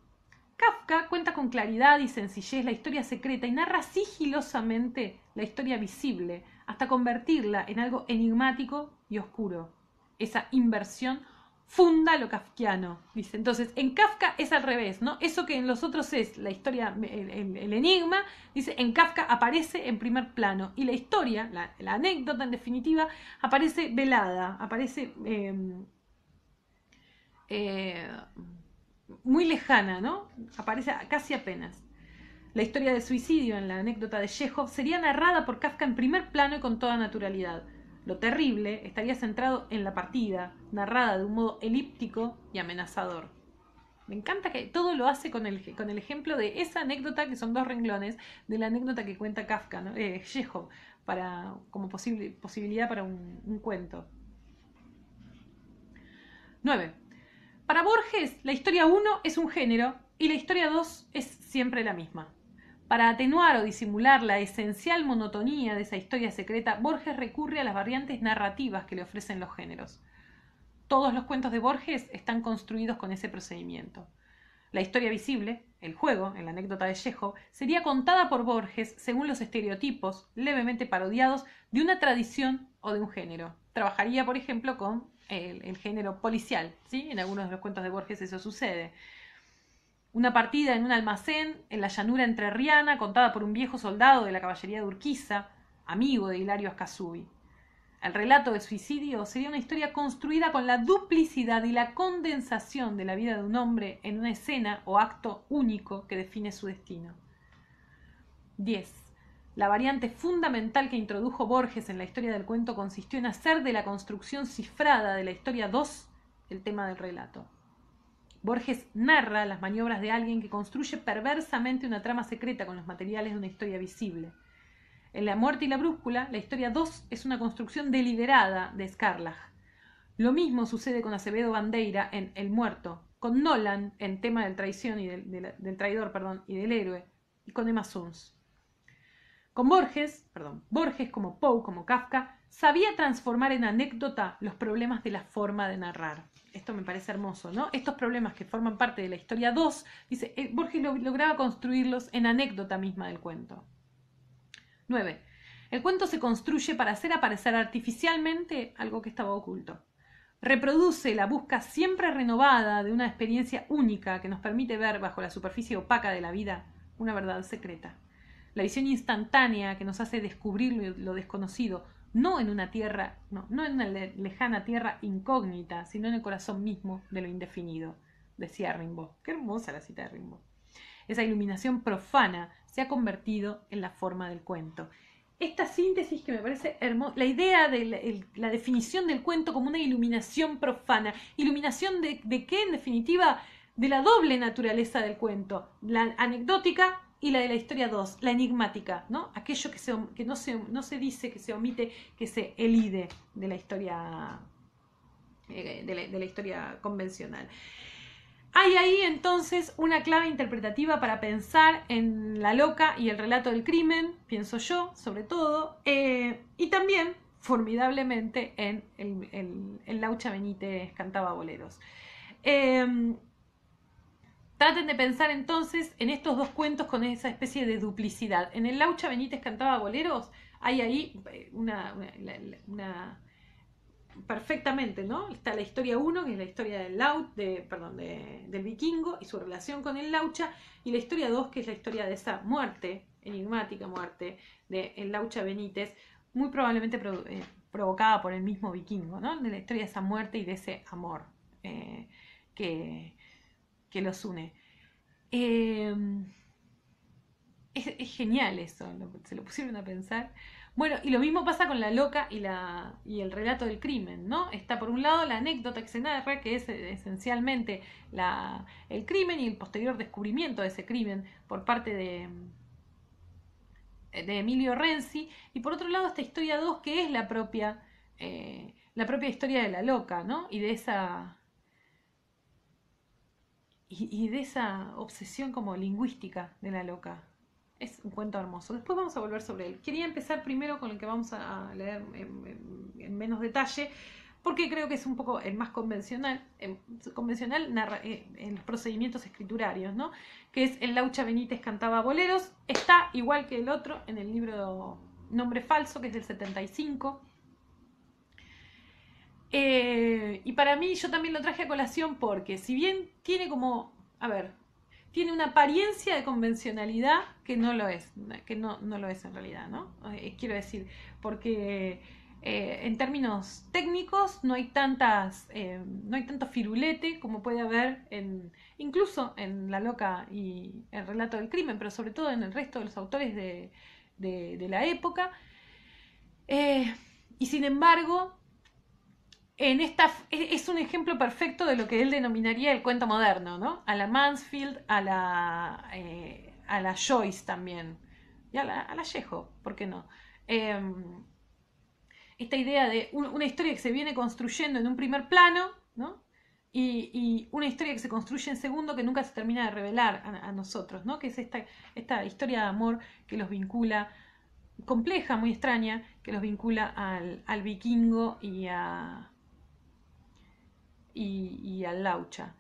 Kafka cuenta con claridad y sencillez la historia secreta y narra sigilosamente la historia visible, hasta convertirla en algo enigmático y oscuro. Esa inversión funda lo kafkiano, dice. Entonces, en Kafka es al revés, ¿no? Eso que en los otros es la historia, el, enigma, dice, en Kafka aparece en primer plano y la historia, la, anécdota en definitiva, aparece velada, aparece... Em, eh, muy lejana, ¿no? Aparece casi apenas. La historia de suicidio en la anécdota de Chekhov sería narrada por Kafka en primer plano y con toda naturalidad. Lo terrible estaría centrado en la partida, narrada de un modo elíptico y amenazador. Me encanta que todo lo hace con el, con el ejemplo de esa anécdota, que son dos renglones, de la anécdota que cuenta Kafka, ¿no? eh, para, como posible, posibilidad para un, un cuento. 9. Para Borges, la historia 1 es un género y la historia 2 es siempre la misma. Para atenuar o disimular la esencial monotonía de esa historia secreta, Borges recurre a las variantes narrativas que le ofrecen los géneros. Todos los cuentos de Borges están construidos con ese procedimiento. La historia visible, el juego, en la anécdota de Yejo, sería contada por Borges según los estereotipos levemente parodiados de una tradición o de un género. Trabajaría, por ejemplo, con el, género policial, ¿sí? En algunos de los cuentos de Borges eso sucede. Una partida en un almacén en la llanura entrerriana contada por un viejo soldado de la caballería de Urquiza, amigo de Hilario Ascasubi. El relato de suicidio sería una historia construida con la duplicidad y la condensación de la vida de un hombre en una escena o acto único que define su destino. 10. La variante fundamental que introdujo Borges en la historia del cuento consistió en hacer de la construcción cifrada de la historia 2 el tema del relato. Borges narra las maniobras de alguien que construye perversamente una trama secreta con los materiales de una historia visible. En La muerte y la brújula, la historia 2 es una construcción deliberada de Scarlach. Lo mismo sucede con Acevedo Bandeira en El muerto, con Nolan en Tema del traición y del, traidor perdón, y del héroe, y con Emma con Borges, perdón, Borges como Poe, como Kafka, sabía transformar en anécdota los problemas de la forma de narrar. Esto me parece hermoso, ¿no? Estos problemas que forman parte de la historia 2, dice, eh, Borges lograba construirlos en anécdota misma del cuento. 9. El cuento se construye para hacer aparecer artificialmente algo que estaba oculto. Reproduce la busca siempre renovada de una experiencia única que nos permite ver bajo la superficie opaca de la vida una verdad secreta la visión instantánea que nos hace descubrir lo, desconocido, no en una tierra, no, en una lejana tierra incógnita, sino en el corazón mismo de lo indefinido, decía Rimbaud. Qué hermosa la cita de Rimbaud. Esa iluminación profana se ha convertido en la forma del cuento. Esta síntesis que me parece hermosa, la idea de la, definición del cuento como una iluminación profana, iluminación de, de qué en definitiva, de la doble naturaleza del cuento, la anecdótica y la de la historia 2, la enigmática, ¿no? Aquello que, que no, se, no se dice, que se omite, que se elide de la historia, eh, de la, historia convencional. Hay ahí entonces una clave interpretativa para pensar en la loca y el relato del crimen, pienso yo, sobre todo, eh, y también, formidablemente, en el, Laucha Benítez cantaba boleros. Eh, Traten de pensar entonces en estos dos cuentos con esa especie de duplicidad. En el Laucha Benítez cantaba boleros, hay ahí eh, una, perfectamente, ¿no? Está la historia 1, que es la historia del Laut, de, perdón, de, del vikingo y su relación con el Laucha, y la historia 2, que es la historia de esa muerte, enigmática muerte, de el Laucha Benítez, muy probablemente eh, provocada por el mismo vikingo, ¿no? De la historia de esa muerte y de ese amor eh, que, que los une. Em, es, genial eso, se lo pusieron a pensar. Bueno, y lo mismo pasa con la loca y, la, y el relato del crimen, ¿no? Está por un lado la anécdota que se narra, que es eh, esencialmente la, el crimen y el posterior descubrimiento de ese crimen por parte de, eh, de Emilio Renzi, y por otro lado esta historia 2 que es la propia, eh, la propia historia de la loca, ¿no? Y de esa y, de esa obsesión como lingüística de la loca. Es un cuento hermoso. Después vamos a volver sobre él. Quería empezar primero con el que vamos a leer en, menos detalle, porque creo que es un poco el más convencional, em, convencional eh, en los procedimientos escriturarios, ¿no? Que es El Laucha Benítez cantaba boleros. Está igual que el otro en el libro Nombre Falso, que es del 75 eh, y para mí yo también lo traje a colación porque si bien tiene como, a ver, tiene una apariencia de convencionalidad que no lo es, que no, lo es en realidad, ¿no? Eh, quiero decir, porque eh, en términos técnicos no hay tantas, no hay tanto firulete como puede haber en, incluso en La Loca y el relato del crimen, pero sobre todo en el resto de los autores de, de la época. y sin embargo, esta, e, es un ejemplo perfecto de lo que él denominaría el cuento moderno, ¿no? A la Mansfield, a la, eh, a la Joyce también, y a la, a Yejo, ¿por qué no? Em, esta idea de una historia que se viene construyendo en un primer plano, ¿no? Y, una historia que se construye en segundo que nunca se termina de revelar a, nosotros, ¿no? Que es esta, esta historia de amor que los vincula compleja, muy extraña, que los vincula al vikingo y a, y, y al Laucha.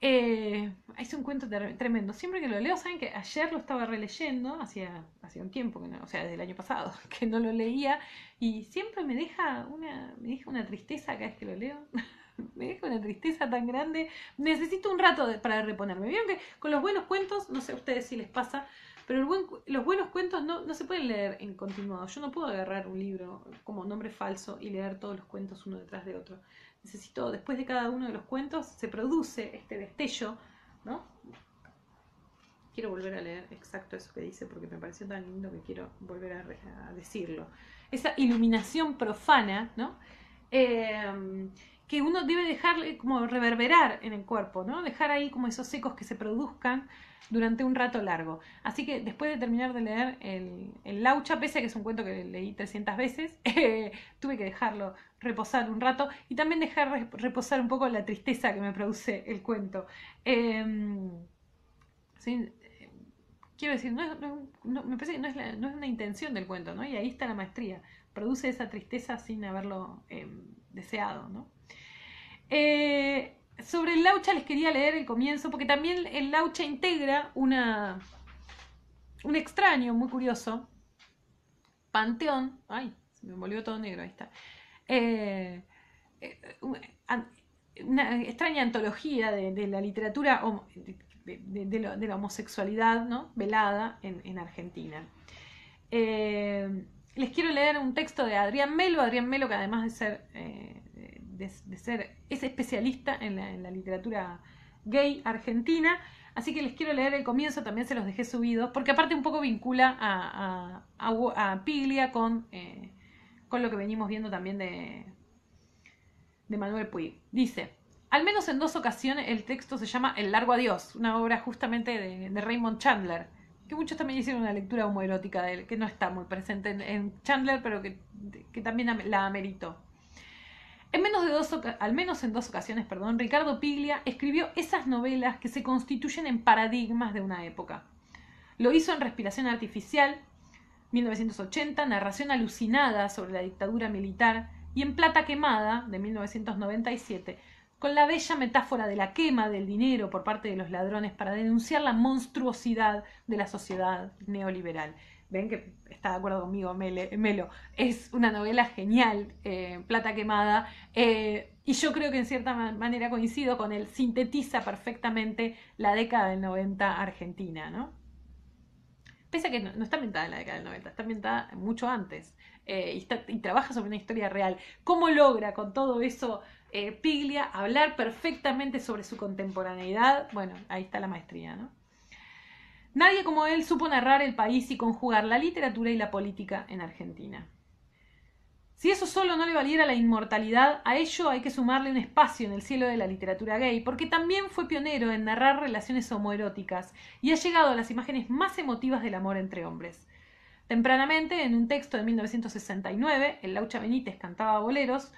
Eh, es un cuento tremendo. Siempre que lo leo, saben que ayer lo estaba releyendo, hacía, hacía un tiempo, que no, o sea, desde el año pasado, que no lo leía, y siempre me deja una, me deja una tristeza cada vez que lo leo. me deja una tristeza tan grande. Necesito un rato para reponerme. Vieron que con los buenos cuentos, no sé a ustedes si les pasa, pero el buen, los buenos cuentos no, no, se pueden leer en continuado. Yo no puedo agarrar un libro como nombre falso y leer todos los cuentos uno detrás de otro necesito, después de cada uno de los cuentos, se produce este destello, ¿no? Quiero volver a leer exacto eso que dice porque me pareció tan lindo que quiero volver a, decirlo. Esa iluminación profana, ¿no? Eh, que uno debe dejarle como reverberar en el cuerpo, ¿no? Dejar ahí como esos ecos que se produzcan durante un rato largo. Así que después de terminar de leer el, Laucha, pese a que es un cuento que leí 300 veces, tuve que dejarlo reposar un rato y también dejar reposar un poco la tristeza que me produce el cuento. Em, eh, quiero decir, me parece que no es, una intención del cuento, ¿no? Y ahí está la maestría produce esa tristeza sin haberlo eh, deseado. Eh, sobre el laucha les quería leer el comienzo, porque también el laucha integra una, un extraño muy curioso, Panteón, ay, se me volvió todo negro, ahí está, eh, una extraña antología de, la literatura de, la homosexualidad ¿no? velada en, Argentina les quiero leer un texto de Adrián Melo, Adrián Melo que además de ser, eh, de, ser especialista en la, literatura gay argentina, Así que les quiero leer el comienzo, también se los dejé subidos, porque aparte un poco vincula a, a, a, Piglia con, eh, con lo que venimos viendo también de, de Manuel Puig. Dice, al menos en dos ocasiones el texto se llama El largo adiós, una obra justamente de Raymond Chandler que muchos también hicieron una lectura homoerótica de él, que no está muy presente en, Chandler, pero que, que, también la ameritó. En menos de dos, al menos en dos ocasiones, perdón, Ricardo Piglia escribió esas novelas que se constituyen en paradigmas de una época. Lo hizo en Respiración Artificial, 1980, Narración Alucinada sobre la dictadura militar, y en Plata Quemada, de 1997, con la bella metáfora de la quema del dinero por parte de los ladrones para denunciar la monstruosidad de la sociedad neoliberal. Ven que está de acuerdo conmigo Melo. Es una novela genial, eh, Plata Quemada, eh, y yo creo que en cierta manera coincido con él, sintetiza perfectamente la década del 90 argentina, ¿no? Pese a que no, está ambientada en la década del 90, está ambientada mucho antes, eh, y trabaja sobre una historia real. ¿Cómo logra con todo eso eh, Piglia, hablar perfectamente sobre su contemporaneidad. Bueno, ahí está la maestría, ¿no? Nadie como él supo narrar el país y conjugar la literatura y la política en Argentina. Si eso solo no le valiera la inmortalidad, a ello hay que sumarle un espacio en el cielo de la literatura gay, porque también fue pionero en narrar relaciones homoeróticas y ha llegado a las imágenes más emotivas del amor entre hombres. Tempranamente, en un texto de 1969, el Laucha Benítez cantaba boleros,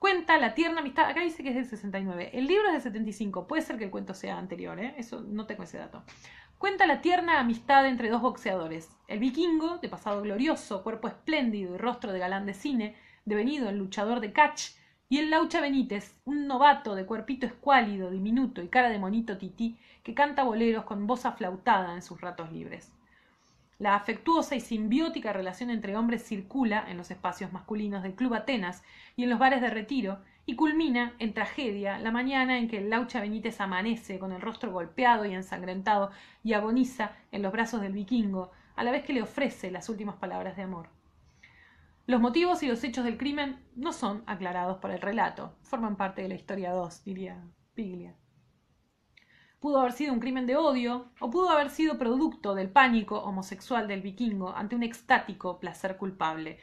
Cuenta la tierna amistad. Acá dice que es del 69. El libro es del 75. Puede ser que el cuento sea anterior, ¿eh? Eso no tengo ese dato. Cuenta la tierna amistad entre dos boxeadores. El vikingo, de pasado glorioso, cuerpo espléndido y rostro de galán de cine, devenido el luchador de catch, y el Laucha Benítez, un novato de cuerpito escuálido, diminuto y cara de monito tití, que canta boleros con voz aflautada en sus ratos libres. La afectuosa y simbiótica relación entre hombres circula en los espacios masculinos del Club Atenas y en los bares de retiro y culmina en tragedia la mañana en que el Laucha Benítez amanece con el rostro golpeado y ensangrentado y agoniza en los brazos del vikingo, a la vez que le ofrece las últimas palabras de amor. Los motivos y los hechos del crimen no son aclarados por el relato, forman parte de la historia 2, diría Piglia pudo haber sido un crimen de odio o pudo haber sido producto del pánico homosexual del vikingo ante un extático placer culpable.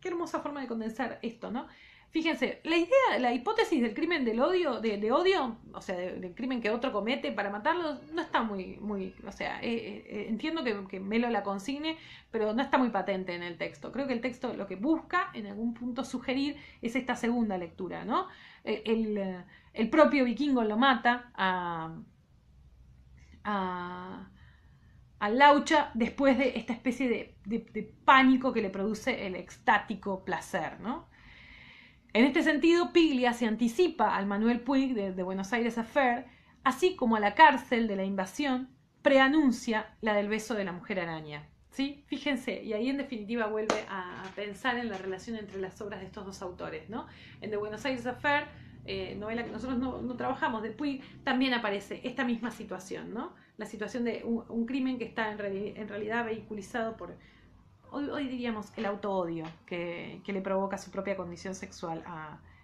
Qué hermosa forma de condensar esto, ¿no? Fíjense, la idea, la hipótesis del crimen del odio, de, odio, o sea, del crimen que otro comete para matarlo, no está muy, muy, o sea, eh, eh, entiendo que, Melo la consigne, pero no está muy patente en el texto. Creo que el texto lo que busca, en algún punto sugerir, es esta segunda lectura, ¿no? Eh, el, el propio vikingo lo mata a, a, Laucha después de esta especie de, pánico que le produce el extático placer, En este sentido, Piglia se anticipa al Manuel Puig de, Buenos Aires Affair, así como a la cárcel de la invasión, preanuncia la del beso de la mujer araña. ¿Sí? Fíjense, y ahí en definitiva vuelve a, pensar en la relación entre las obras de estos dos autores, ¿no? En The Buenos Aires Affair eh, novela que nosotros no, trabajamos, después también aparece esta misma situación, ¿no? La situación de un, crimen que está en, realidad vehiculizado por, hoy, diríamos, el autoodio que, que le provoca su propia condición sexual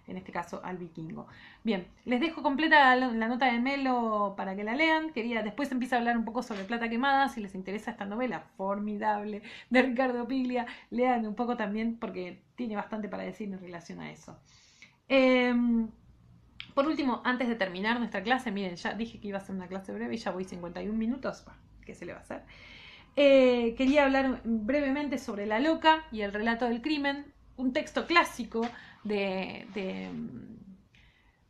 en este caso al vikingo. Bien, les dejo completa la nota de Melo para que la lean. Quería, después empieza a hablar un poco sobre Plata Quemada, si les interesa esta novela formidable de Ricardo Piglia, lean un poco también porque tiene bastante para decir en relación a eso. Em, por último, antes de terminar nuestra clase, miren, ya dije que iba a ser una clase breve y ya voy 51 minutos, ¿qué se le va a hacer? Eh, quería hablar brevemente sobre La Loca y el relato del crimen, un texto clásico de,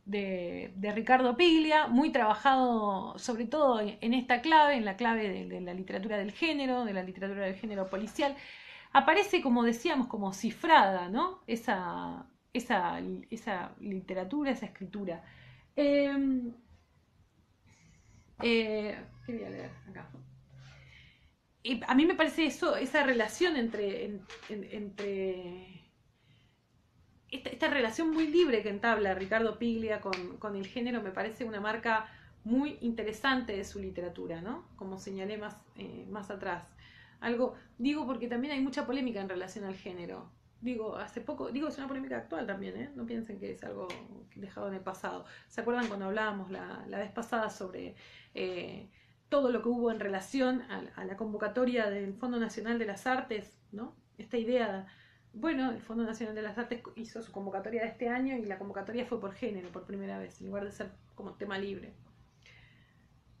de Ricardo Piglia, muy trabajado sobre todo en esta clave, en la clave de, la literatura del género, de la literatura del género policial. Aparece, como decíamos, como cifrada, ¿no? Esa, esa, literatura, esa escritura. Em, eh, leer acá? a mí me parece eso, esa relación entre, entre esta, relación muy libre que entabla Ricardo Piglia con, el género me parece una marca muy interesante de su literatura, ¿no? Como señalé más, eh, más atrás. Algo, digo porque también hay mucha polémica en relación al género digo, hace poco, digo, es una polémica actual también, ¿eh? no piensen que es algo dejado en el pasado. ¿Se acuerdan cuando hablábamos la, vez pasada sobre eh, todo lo que hubo en relación a, la convocatoria del Fondo Nacional de las Artes, ¿no? Esta idea, bueno, el Fondo Nacional de las Artes hizo su convocatoria de este año y la convocatoria fue por género, por primera vez, en lugar de ser como tema libre.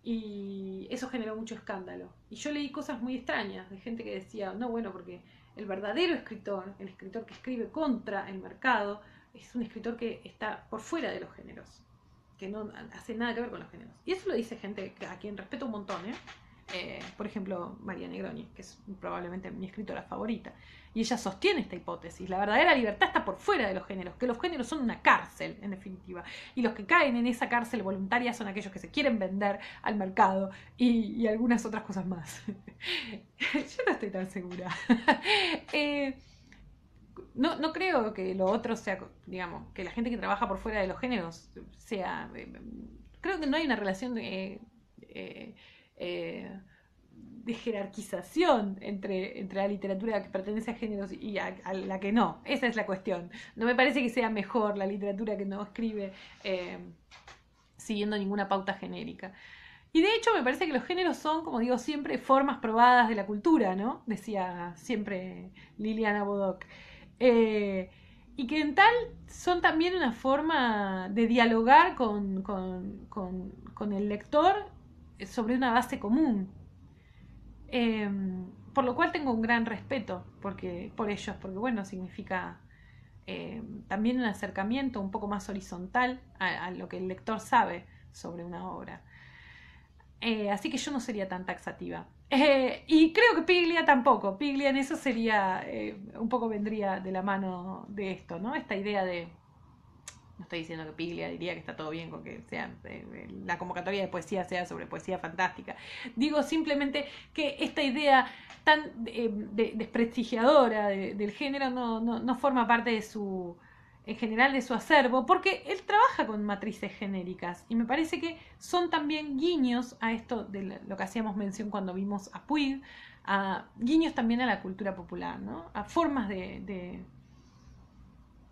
Y eso generó mucho escándalo. Y yo leí cosas muy extrañas de gente que decía, no, bueno, porque el verdadero escritor, el escritor que escribe contra el mercado, es un escritor que está por fuera de los géneros, que no hace nada que ver con los géneros. Y eso lo dice gente a quien respeto un montón, ¿eh? Eh, por ejemplo, María Negroni, que es probablemente mi escritora favorita. Y ella sostiene esta hipótesis. La verdadera libertad está por fuera de los géneros, que los géneros son una cárcel, en definitiva. Y los que caen en esa cárcel voluntaria son aquellos que se quieren vender al mercado y, algunas otras cosas más. Yo no estoy tan segura. Eh, no, creo que lo otro sea, digamos, que la gente que trabaja por fuera de los géneros sea... Eh, creo que no hay una relación eh, de jerarquización entre, entre la literatura que pertenece a géneros y a, la que no. Esa es la cuestión. No me parece que sea mejor la literatura que no escribe eh, siguiendo ninguna pauta genérica. Y de hecho me parece que los géneros son, como digo siempre, formas probadas de la cultura, ¿no? Decía siempre Liliana Bodoc. Eh, y que en tal son también una forma de dialogar con, con el lector sobre una base común. Em, por lo cual tengo un gran respeto porque, por ellos, porque bueno, significa em, también un acercamiento un poco más horizontal a, lo que el lector sabe sobre una obra. Eh, así que yo no sería tan taxativa. Eh, y creo que Piglia tampoco. Piglia en eso sería, eh, un poco vendría de la mano de esto, ¿no? Esta idea de no estoy diciendo que Piglia diría que está todo bien con que sea, eh, la convocatoria de poesía sea sobre poesía fantástica. Digo simplemente que esta idea tan eh, desprestigiadora del género no, forma parte de su, en general de su acervo, porque él trabaja con matrices genéricas y me parece que son también guiños a esto de lo que hacíamos mención cuando vimos a Puig, a guiños también a la cultura popular, ¿no? a formas de,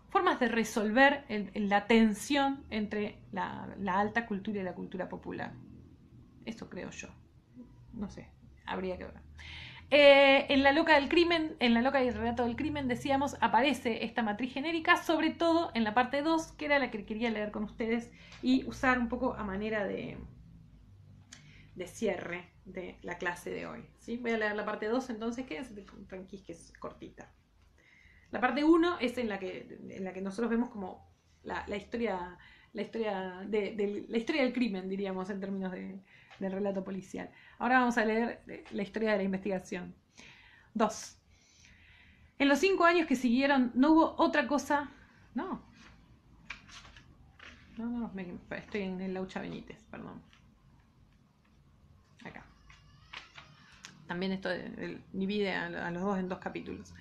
formas de resolver la tensión entre la, alta cultura y la cultura popular. Eso creo yo. No sé, habría que ver. Eh, en la loca del crimen, en la loca y el relato del crimen, decíamos, aparece esta matriz genérica, sobre todo en la parte 2, que era la que quería leer con ustedes y usar un poco a manera de, de cierre de la clase de hoy. ¿sí? Voy a leer la parte 2, entonces quédense tranquilos que es cortita. La parte 1 es en la que, la que nosotros vemos como la, historia, la historia, de, la historia del crimen, diríamos, en términos del relato policial. Ahora vamos a leer eh, la historia de la investigación. 2. En los cinco años que siguieron no hubo otra cosa. No. No, no, estoy en el Laucha Benítez, perdón. Acá. También esto divide a, a los dos en dos capítulos.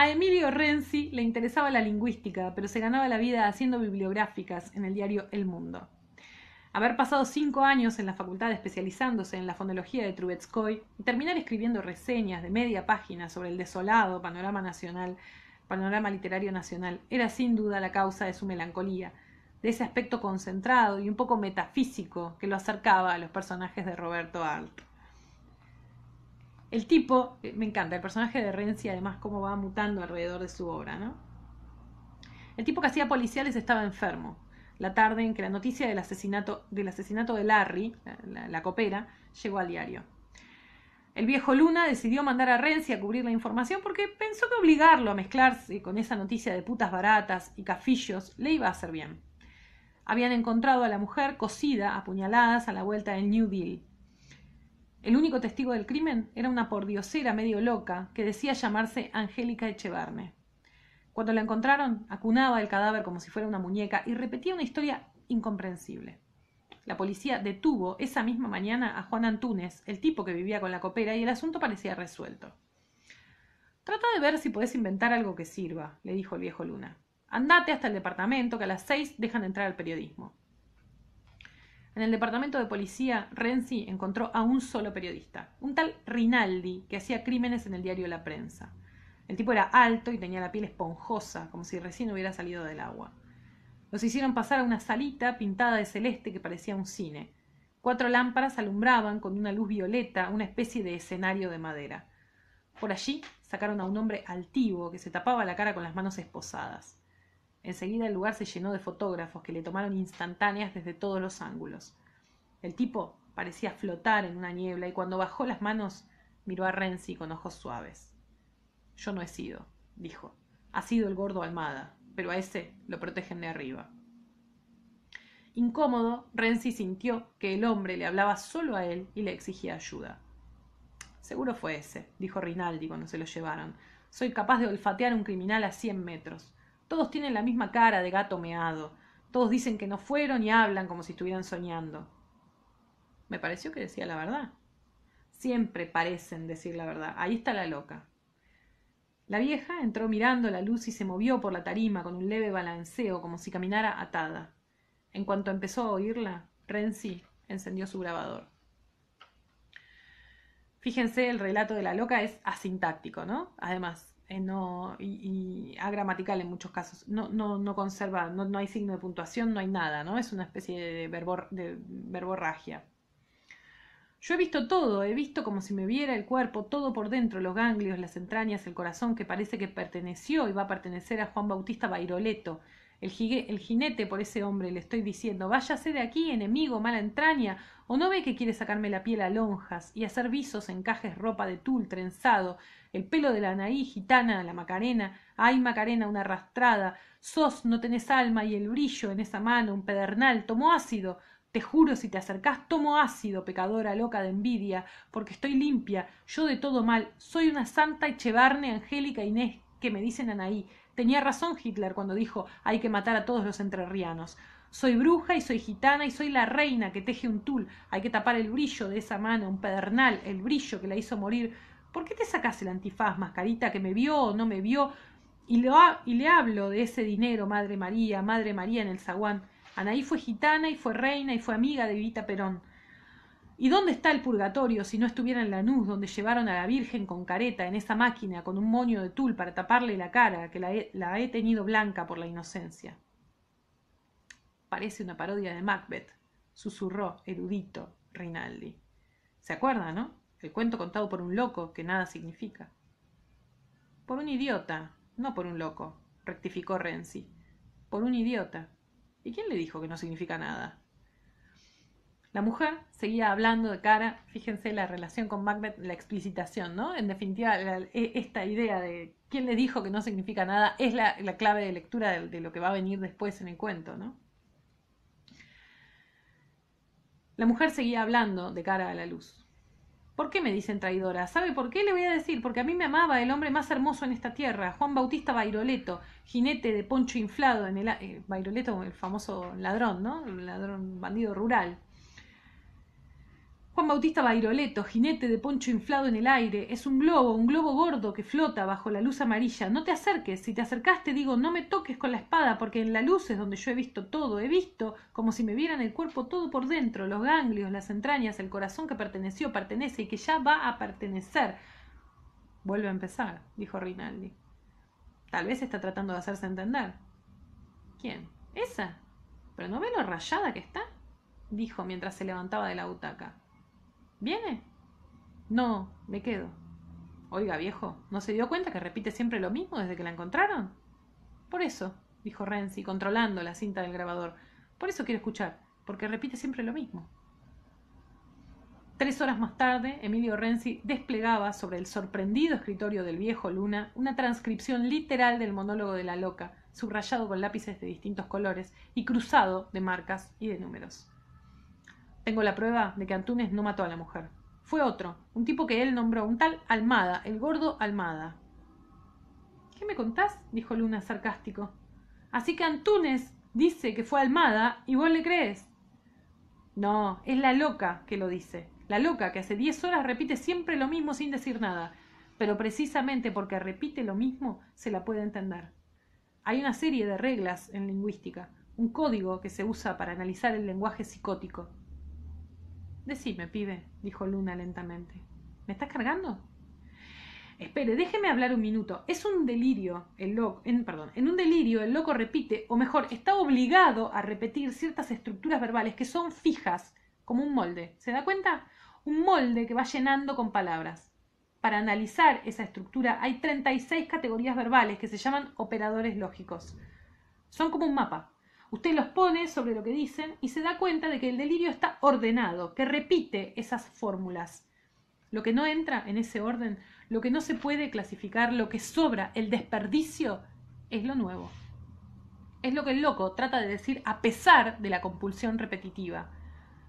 A Emilio Renzi le interesaba la lingüística, pero se ganaba la vida haciendo bibliográficas en el diario El Mundo. Haber pasado cinco años en la facultad especializándose en la fonología de Trubetskoy y terminar escribiendo reseñas de media página sobre el desolado panorama nacional, panorama literario nacional, era sin duda la causa de su melancolía, de ese aspecto concentrado y un poco metafísico que lo acercaba a los personajes de Roberto Arlt el tipo, eh, me encanta, el personaje de Renzi, además, cómo va mutando alrededor de su obra, ¿no? El tipo que hacía policiales estaba enfermo. La tarde en que la noticia del asesinato, del asesinato de Larry, la, copera, llegó al diario. El viejo Luna decidió mandar a Renzi a cubrir la información porque pensó que obligarlo a mezclarse con esa noticia de putas baratas y cafillos le iba a hacer bien. Habían encontrado a la mujer cosida, apuñaladas, a la vuelta del New Deal. El único testigo del crimen era una pordiosera medio loca que decía llamarse Angélica Echevarne. Cuando la encontraron, acunaba el cadáver como si fuera una muñeca y repetía una historia incomprensible. La policía detuvo esa misma mañana a Juan Antúnez, el tipo que vivía con la copera, y el asunto parecía resuelto. Trata de ver si podés inventar algo que sirva, le dijo el viejo Luna. Andate hasta el departamento, que a las seis dejan entrar al periodismo. En el departamento de policía, Renzi encontró a un solo periodista, un tal Rinaldi, que hacía crímenes en el diario La Prensa. El tipo era alto y tenía la piel esponjosa, como si recién hubiera salido del agua. Los hicieron pasar a una salita pintada de celeste que parecía un cine. Cuatro lámparas alumbraban con una luz violeta una especie de escenario de madera. Por allí sacaron a un hombre altivo que se tapaba la cara con las manos esposadas. Enseguida el lugar se llenó de fotógrafos que le tomaron instantáneas desde todos los ángulos. El tipo parecía flotar en una niebla y cuando bajó las manos miró a Renzi con ojos suaves. Yo no he sido, dijo. Ha sido el gordo Almada, pero a ese lo protegen de arriba. Incómodo, Renzi sintió que el hombre le hablaba solo a él y le exigía ayuda. Seguro fue ese, dijo Rinaldi cuando se lo llevaron. Soy capaz de olfatear a un criminal a cien metros. Todos tienen la misma cara de gato meado. Todos dicen que no fueron y hablan como si estuvieran soñando. Me pareció que decía la verdad. Siempre parecen decir la verdad. Ahí está la loca. La vieja entró mirando la luz y se movió por la tarima con un leve balanceo como si caminara atada. En cuanto empezó a oírla, Renzi encendió su grabador. Fíjense, el relato de la loca es asintáctico, ¿no? Además, eh, no, y, agramatical en muchos casos. No, no, no conserva, no, hay signo de puntuación, no hay nada, ¿no? Es una especie de, de verborragia. Yo he visto todo, he visto como si me viera el cuerpo, todo por dentro, los ganglios, las entrañas, el corazón que parece que perteneció y va a pertenecer a Juan Bautista Bairoleto, el, jinete por ese hombre le estoy diciendo, váyase de aquí, enemigo, mala entraña, o no ve que quiere sacarme la piel a lonjas y hacer visos, encajes, ropa de tul, trenzado, el pelo de la naí gitana, la macarena, ay macarena, una arrastrada, sos, no tenés alma y el brillo en esa mano, un pedernal, tomo ácido, te juro, si te acercás, tomo ácido, pecadora loca de envidia, porque estoy limpia, yo de todo mal, soy una santa Echevarne, Angélica Inés, que me dicen Anaí, Tenía razón Hitler cuando dijo hay que matar a todos los entrerrianos. Soy bruja y soy gitana y soy la reina que teje un tul. Hay que tapar el brillo de esa mano, un pedernal, el brillo que la hizo morir. ¿Por qué te sacas el antifaz, mascarita, que me vio o no me vio? Y, y le hablo de ese dinero, Madre María, Madre María en el zaguán. Anaí fue gitana y fue reina y fue amiga de Evita Perón. ¿Y dónde está el purgatorio si no estuviera en la nuz donde llevaron a la Virgen con careta en esa máquina con un moño de tul para taparle la cara, que la he, tenido blanca por la inocencia? Parece una parodia de Macbeth, susurró erudito Rinaldi. ¿Se acuerda, no? El cuento contado por un loco que nada significa. Por un idiota, no por un loco, rectificó Renzi. Por un idiota. ¿Y quién le dijo que no significa nada? La mujer seguía hablando de cara, fíjense la relación con Macbeth, la explicitación, ¿no? En definitiva, e, esta idea de quién le dijo que no significa nada es la, clave de lectura de, lo que va a venir después en el cuento, ¿no? La mujer seguía hablando de cara a la luz. ¿Por qué me dicen traidora? ¿Sabe por qué? Le voy a decir, porque a mí me amaba el hombre más hermoso en esta tierra, Juan Bautista Bairoleto, jinete de poncho inflado en el... Eh, el famoso ladrón, ¿no? ladrón, bandido rural. Juan Bautista Bairoleto, jinete de poncho inflado en el aire, es un globo, un globo gordo que flota bajo la luz amarilla. No te acerques, si te acercaste digo, no me toques con la espada, porque en la luz es donde yo he visto todo, he visto como si me vieran el cuerpo todo por dentro, los ganglios, las entrañas, el corazón que perteneció, pertenece y que ya va a pertenecer. Vuelve a empezar, dijo Rinaldi. Tal vez está tratando de hacerse entender. ¿Quién? ¿Esa? ¿Pero no ve lo rayada que está? dijo mientras se levantaba de la butaca. ¿Viene? No, me quedo. Oiga, viejo, ¿no se dio cuenta que repite siempre lo mismo desde que la encontraron? Por eso, dijo Renzi, controlando la cinta del grabador. Por eso quiero escuchar, porque repite siempre lo mismo. Tres horas más tarde, Emilio Renzi desplegaba sobre el sorprendido escritorio del viejo Luna una transcripción literal del monólogo de la loca, subrayado con lápices de distintos colores y cruzado de marcas y de números. Tengo la prueba de que Antunes no mató a la mujer. Fue otro, un tipo que él nombró, un tal Almada, el gordo Almada. ¿Qué me contás? dijo Luna sarcástico. Así que Antunes dice que fue Almada y vos le crees. No, es la loca que lo dice. La loca que hace diez horas repite siempre lo mismo sin decir nada. Pero precisamente porque repite lo mismo se la puede entender. Hay una serie de reglas en lingüística, un código que se usa para analizar el lenguaje psicótico. Decime, pide, dijo Luna lentamente. ¿Me estás cargando? Espere, déjeme hablar un minuto. Es un delirio, el loco, en, perdón, en un delirio el loco repite, o mejor, está obligado a repetir ciertas estructuras verbales que son fijas, como un molde. ¿Se da cuenta? Un molde que va llenando con palabras. Para analizar esa estructura hay 36 categorías verbales que se llaman operadores lógicos. Son como un mapa. Usted los pone sobre lo que dicen y se da cuenta de que el delirio está ordenado, que repite esas fórmulas. Lo que no entra en ese orden, lo que no se puede clasificar, lo que sobra, el desperdicio, es lo nuevo. Es lo que el loco trata de decir a pesar de la compulsión repetitiva.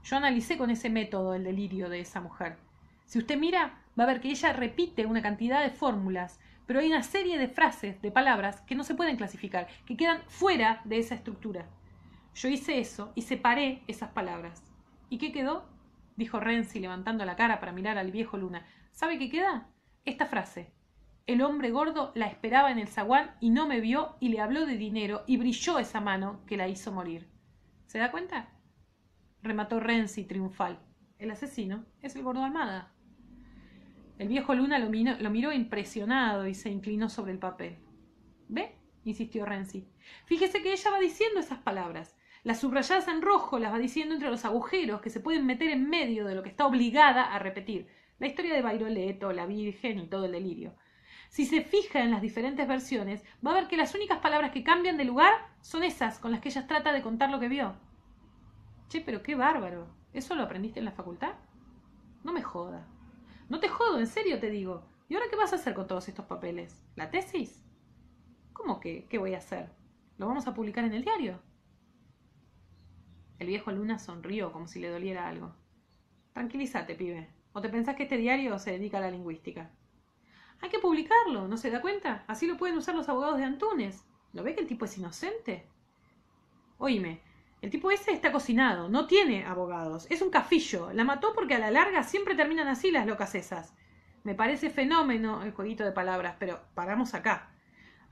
Yo analicé con ese método el delirio de esa mujer. Si usted mira, va a ver que ella repite una cantidad de fórmulas pero hay una serie de frases, de palabras que no se pueden clasificar, que quedan fuera de esa estructura. Yo hice eso y separé esas palabras. ¿Y qué quedó? Dijo Renzi levantando la cara para mirar al viejo Luna. ¿Sabe qué queda? Esta frase. El hombre gordo la esperaba en el zaguán y no me vio y le habló de dinero y brilló esa mano que la hizo morir. ¿Se da cuenta? Remató Renzi triunfal. El asesino es el gordo Almada. El viejo Luna lo, miró, impresionado y se inclinó sobre el papel. ¿Ve? insistió Renzi. Fíjese que ella va diciendo esas palabras. Las subrayadas en rojo las va diciendo entre los agujeros que se pueden meter en medio de lo que está obligada a repetir. La historia de Bairoleto, la Virgen y todo el delirio. Si se fija en las diferentes versiones, va a ver que las únicas palabras que cambian de lugar son esas con las que ella trata de contar lo que vio. Che, pero qué bárbaro. ¿Eso lo aprendiste en la facultad? No me joda. No te jodo, en serio te digo. ¿Y ahora qué vas a hacer con todos estos papeles? ¿La tesis? ¿Cómo que? ¿Qué voy a hacer? ¿Lo vamos a publicar en el diario? El viejo Luna sonrió como si le doliera algo. Tranquilízate, pibe. ¿O te pensás que este diario se dedica a la lingüística? Hay que publicarlo, ¿no se da cuenta? Así lo pueden usar los abogados de Antunes. ¿Lo ve que el tipo es inocente? Oíme, el tipo ese está cocinado, no tiene abogados, es un cafillo, la mató porque a la larga siempre terminan así las locas esas. Me parece fenómeno el jueguito de palabras, pero paramos acá.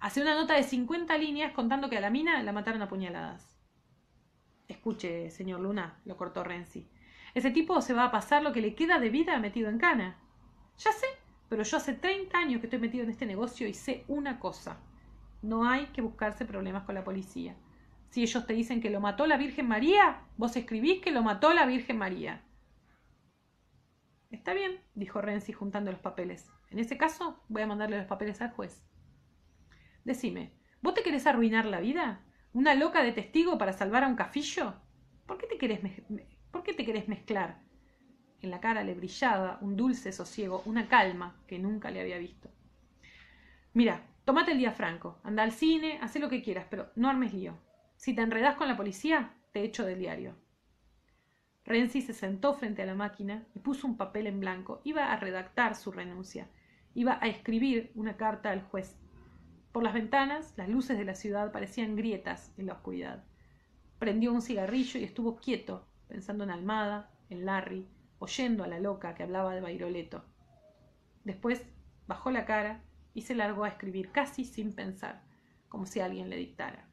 Hace una nota de 50 líneas contando que a la mina la mataron a puñaladas. Escuche, señor Luna, lo cortó Renzi. Ese tipo se va a pasar lo que le queda de vida metido en cana. Ya sé, pero yo hace 30 años que estoy metido en este negocio y sé una cosa. No hay que buscarse problemas con la policía. Si ellos te dicen que lo mató la Virgen María, vos escribís que lo mató la Virgen María. Está bien, dijo Renzi juntando los papeles. En ese caso, voy a mandarle los papeles al juez. Decime, ¿vos te querés arruinar la vida? ¿Una loca de testigo para salvar a un cafillo? ¿Por qué te querés, te mezclar? En la cara le brillaba un dulce sosiego, una calma que nunca le había visto. Mira, tomate el día franco, anda al cine, haz lo que quieras, pero no armes lío. Si te enredas con la policía, te echo del diario. Renzi se sentó frente a la máquina y puso un papel en blanco. Iba a redactar su renuncia. Iba a escribir una carta al juez. Por las ventanas, las luces de la ciudad parecían grietas en la oscuridad. Prendió un cigarrillo y estuvo quieto, pensando en Almada, en Larry, oyendo a la loca que hablaba de Bairoleto. Después bajó la cara y se largó a escribir casi sin pensar, como si alguien le dictara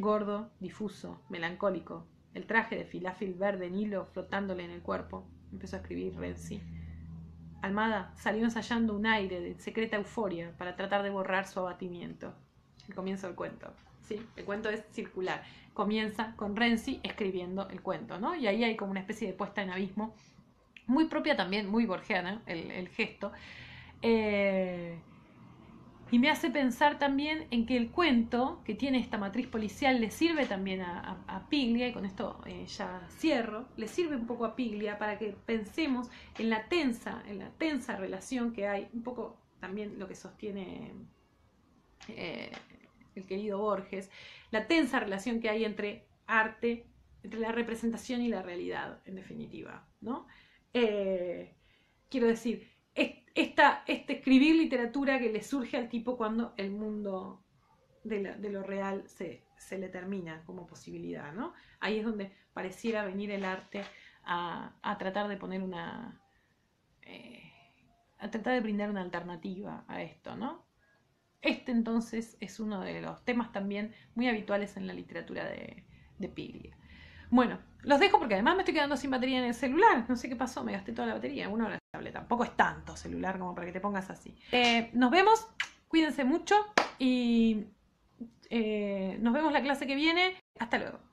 gordo, difuso, melancólico, el traje de filafil verde nilo flotándole en el cuerpo, empezó a escribir Renzi. Almada salió ensayando un aire de secreta euforia para tratar de borrar su abatimiento. El comienzo del cuento. ¿sí? El cuento es circular. Comienza con Renzi escribiendo el cuento, ¿no? Y ahí hay como una especie de puesta en abismo, muy propia también, muy borgiana, el, gesto. Eh, y me hace pensar también en que el cuento que tiene esta matriz policial le sirve también a, Piglia, y con esto eh, ya cierro, le sirve un poco a Piglia para que pensemos en la tensa, en la tensa relación que hay, un poco también lo que sostiene eh, el querido Borges, la tensa relación que hay entre arte, entre la representación y la realidad, en definitiva, ¿no? Eh, quiero decir, esta, este escribir literatura que le surge al tipo cuando el mundo de, lo real se, le termina como posibilidad, ¿no? Ahí es donde pareciera venir el arte a, tratar de poner una... Eh, a tratar de brindar una alternativa a esto, ¿no? Este entonces es uno de los temas también muy habituales en la literatura de, de Piglia. Bueno, los dejo porque además me estoy quedando sin batería en el celular. No sé qué pasó, me gasté toda la batería. uno de la tablet Tampoco es tanto celular como para que te pongas así. Eh, nos vemos, cuídense mucho y eh, nos vemos la clase que viene. Hasta luego.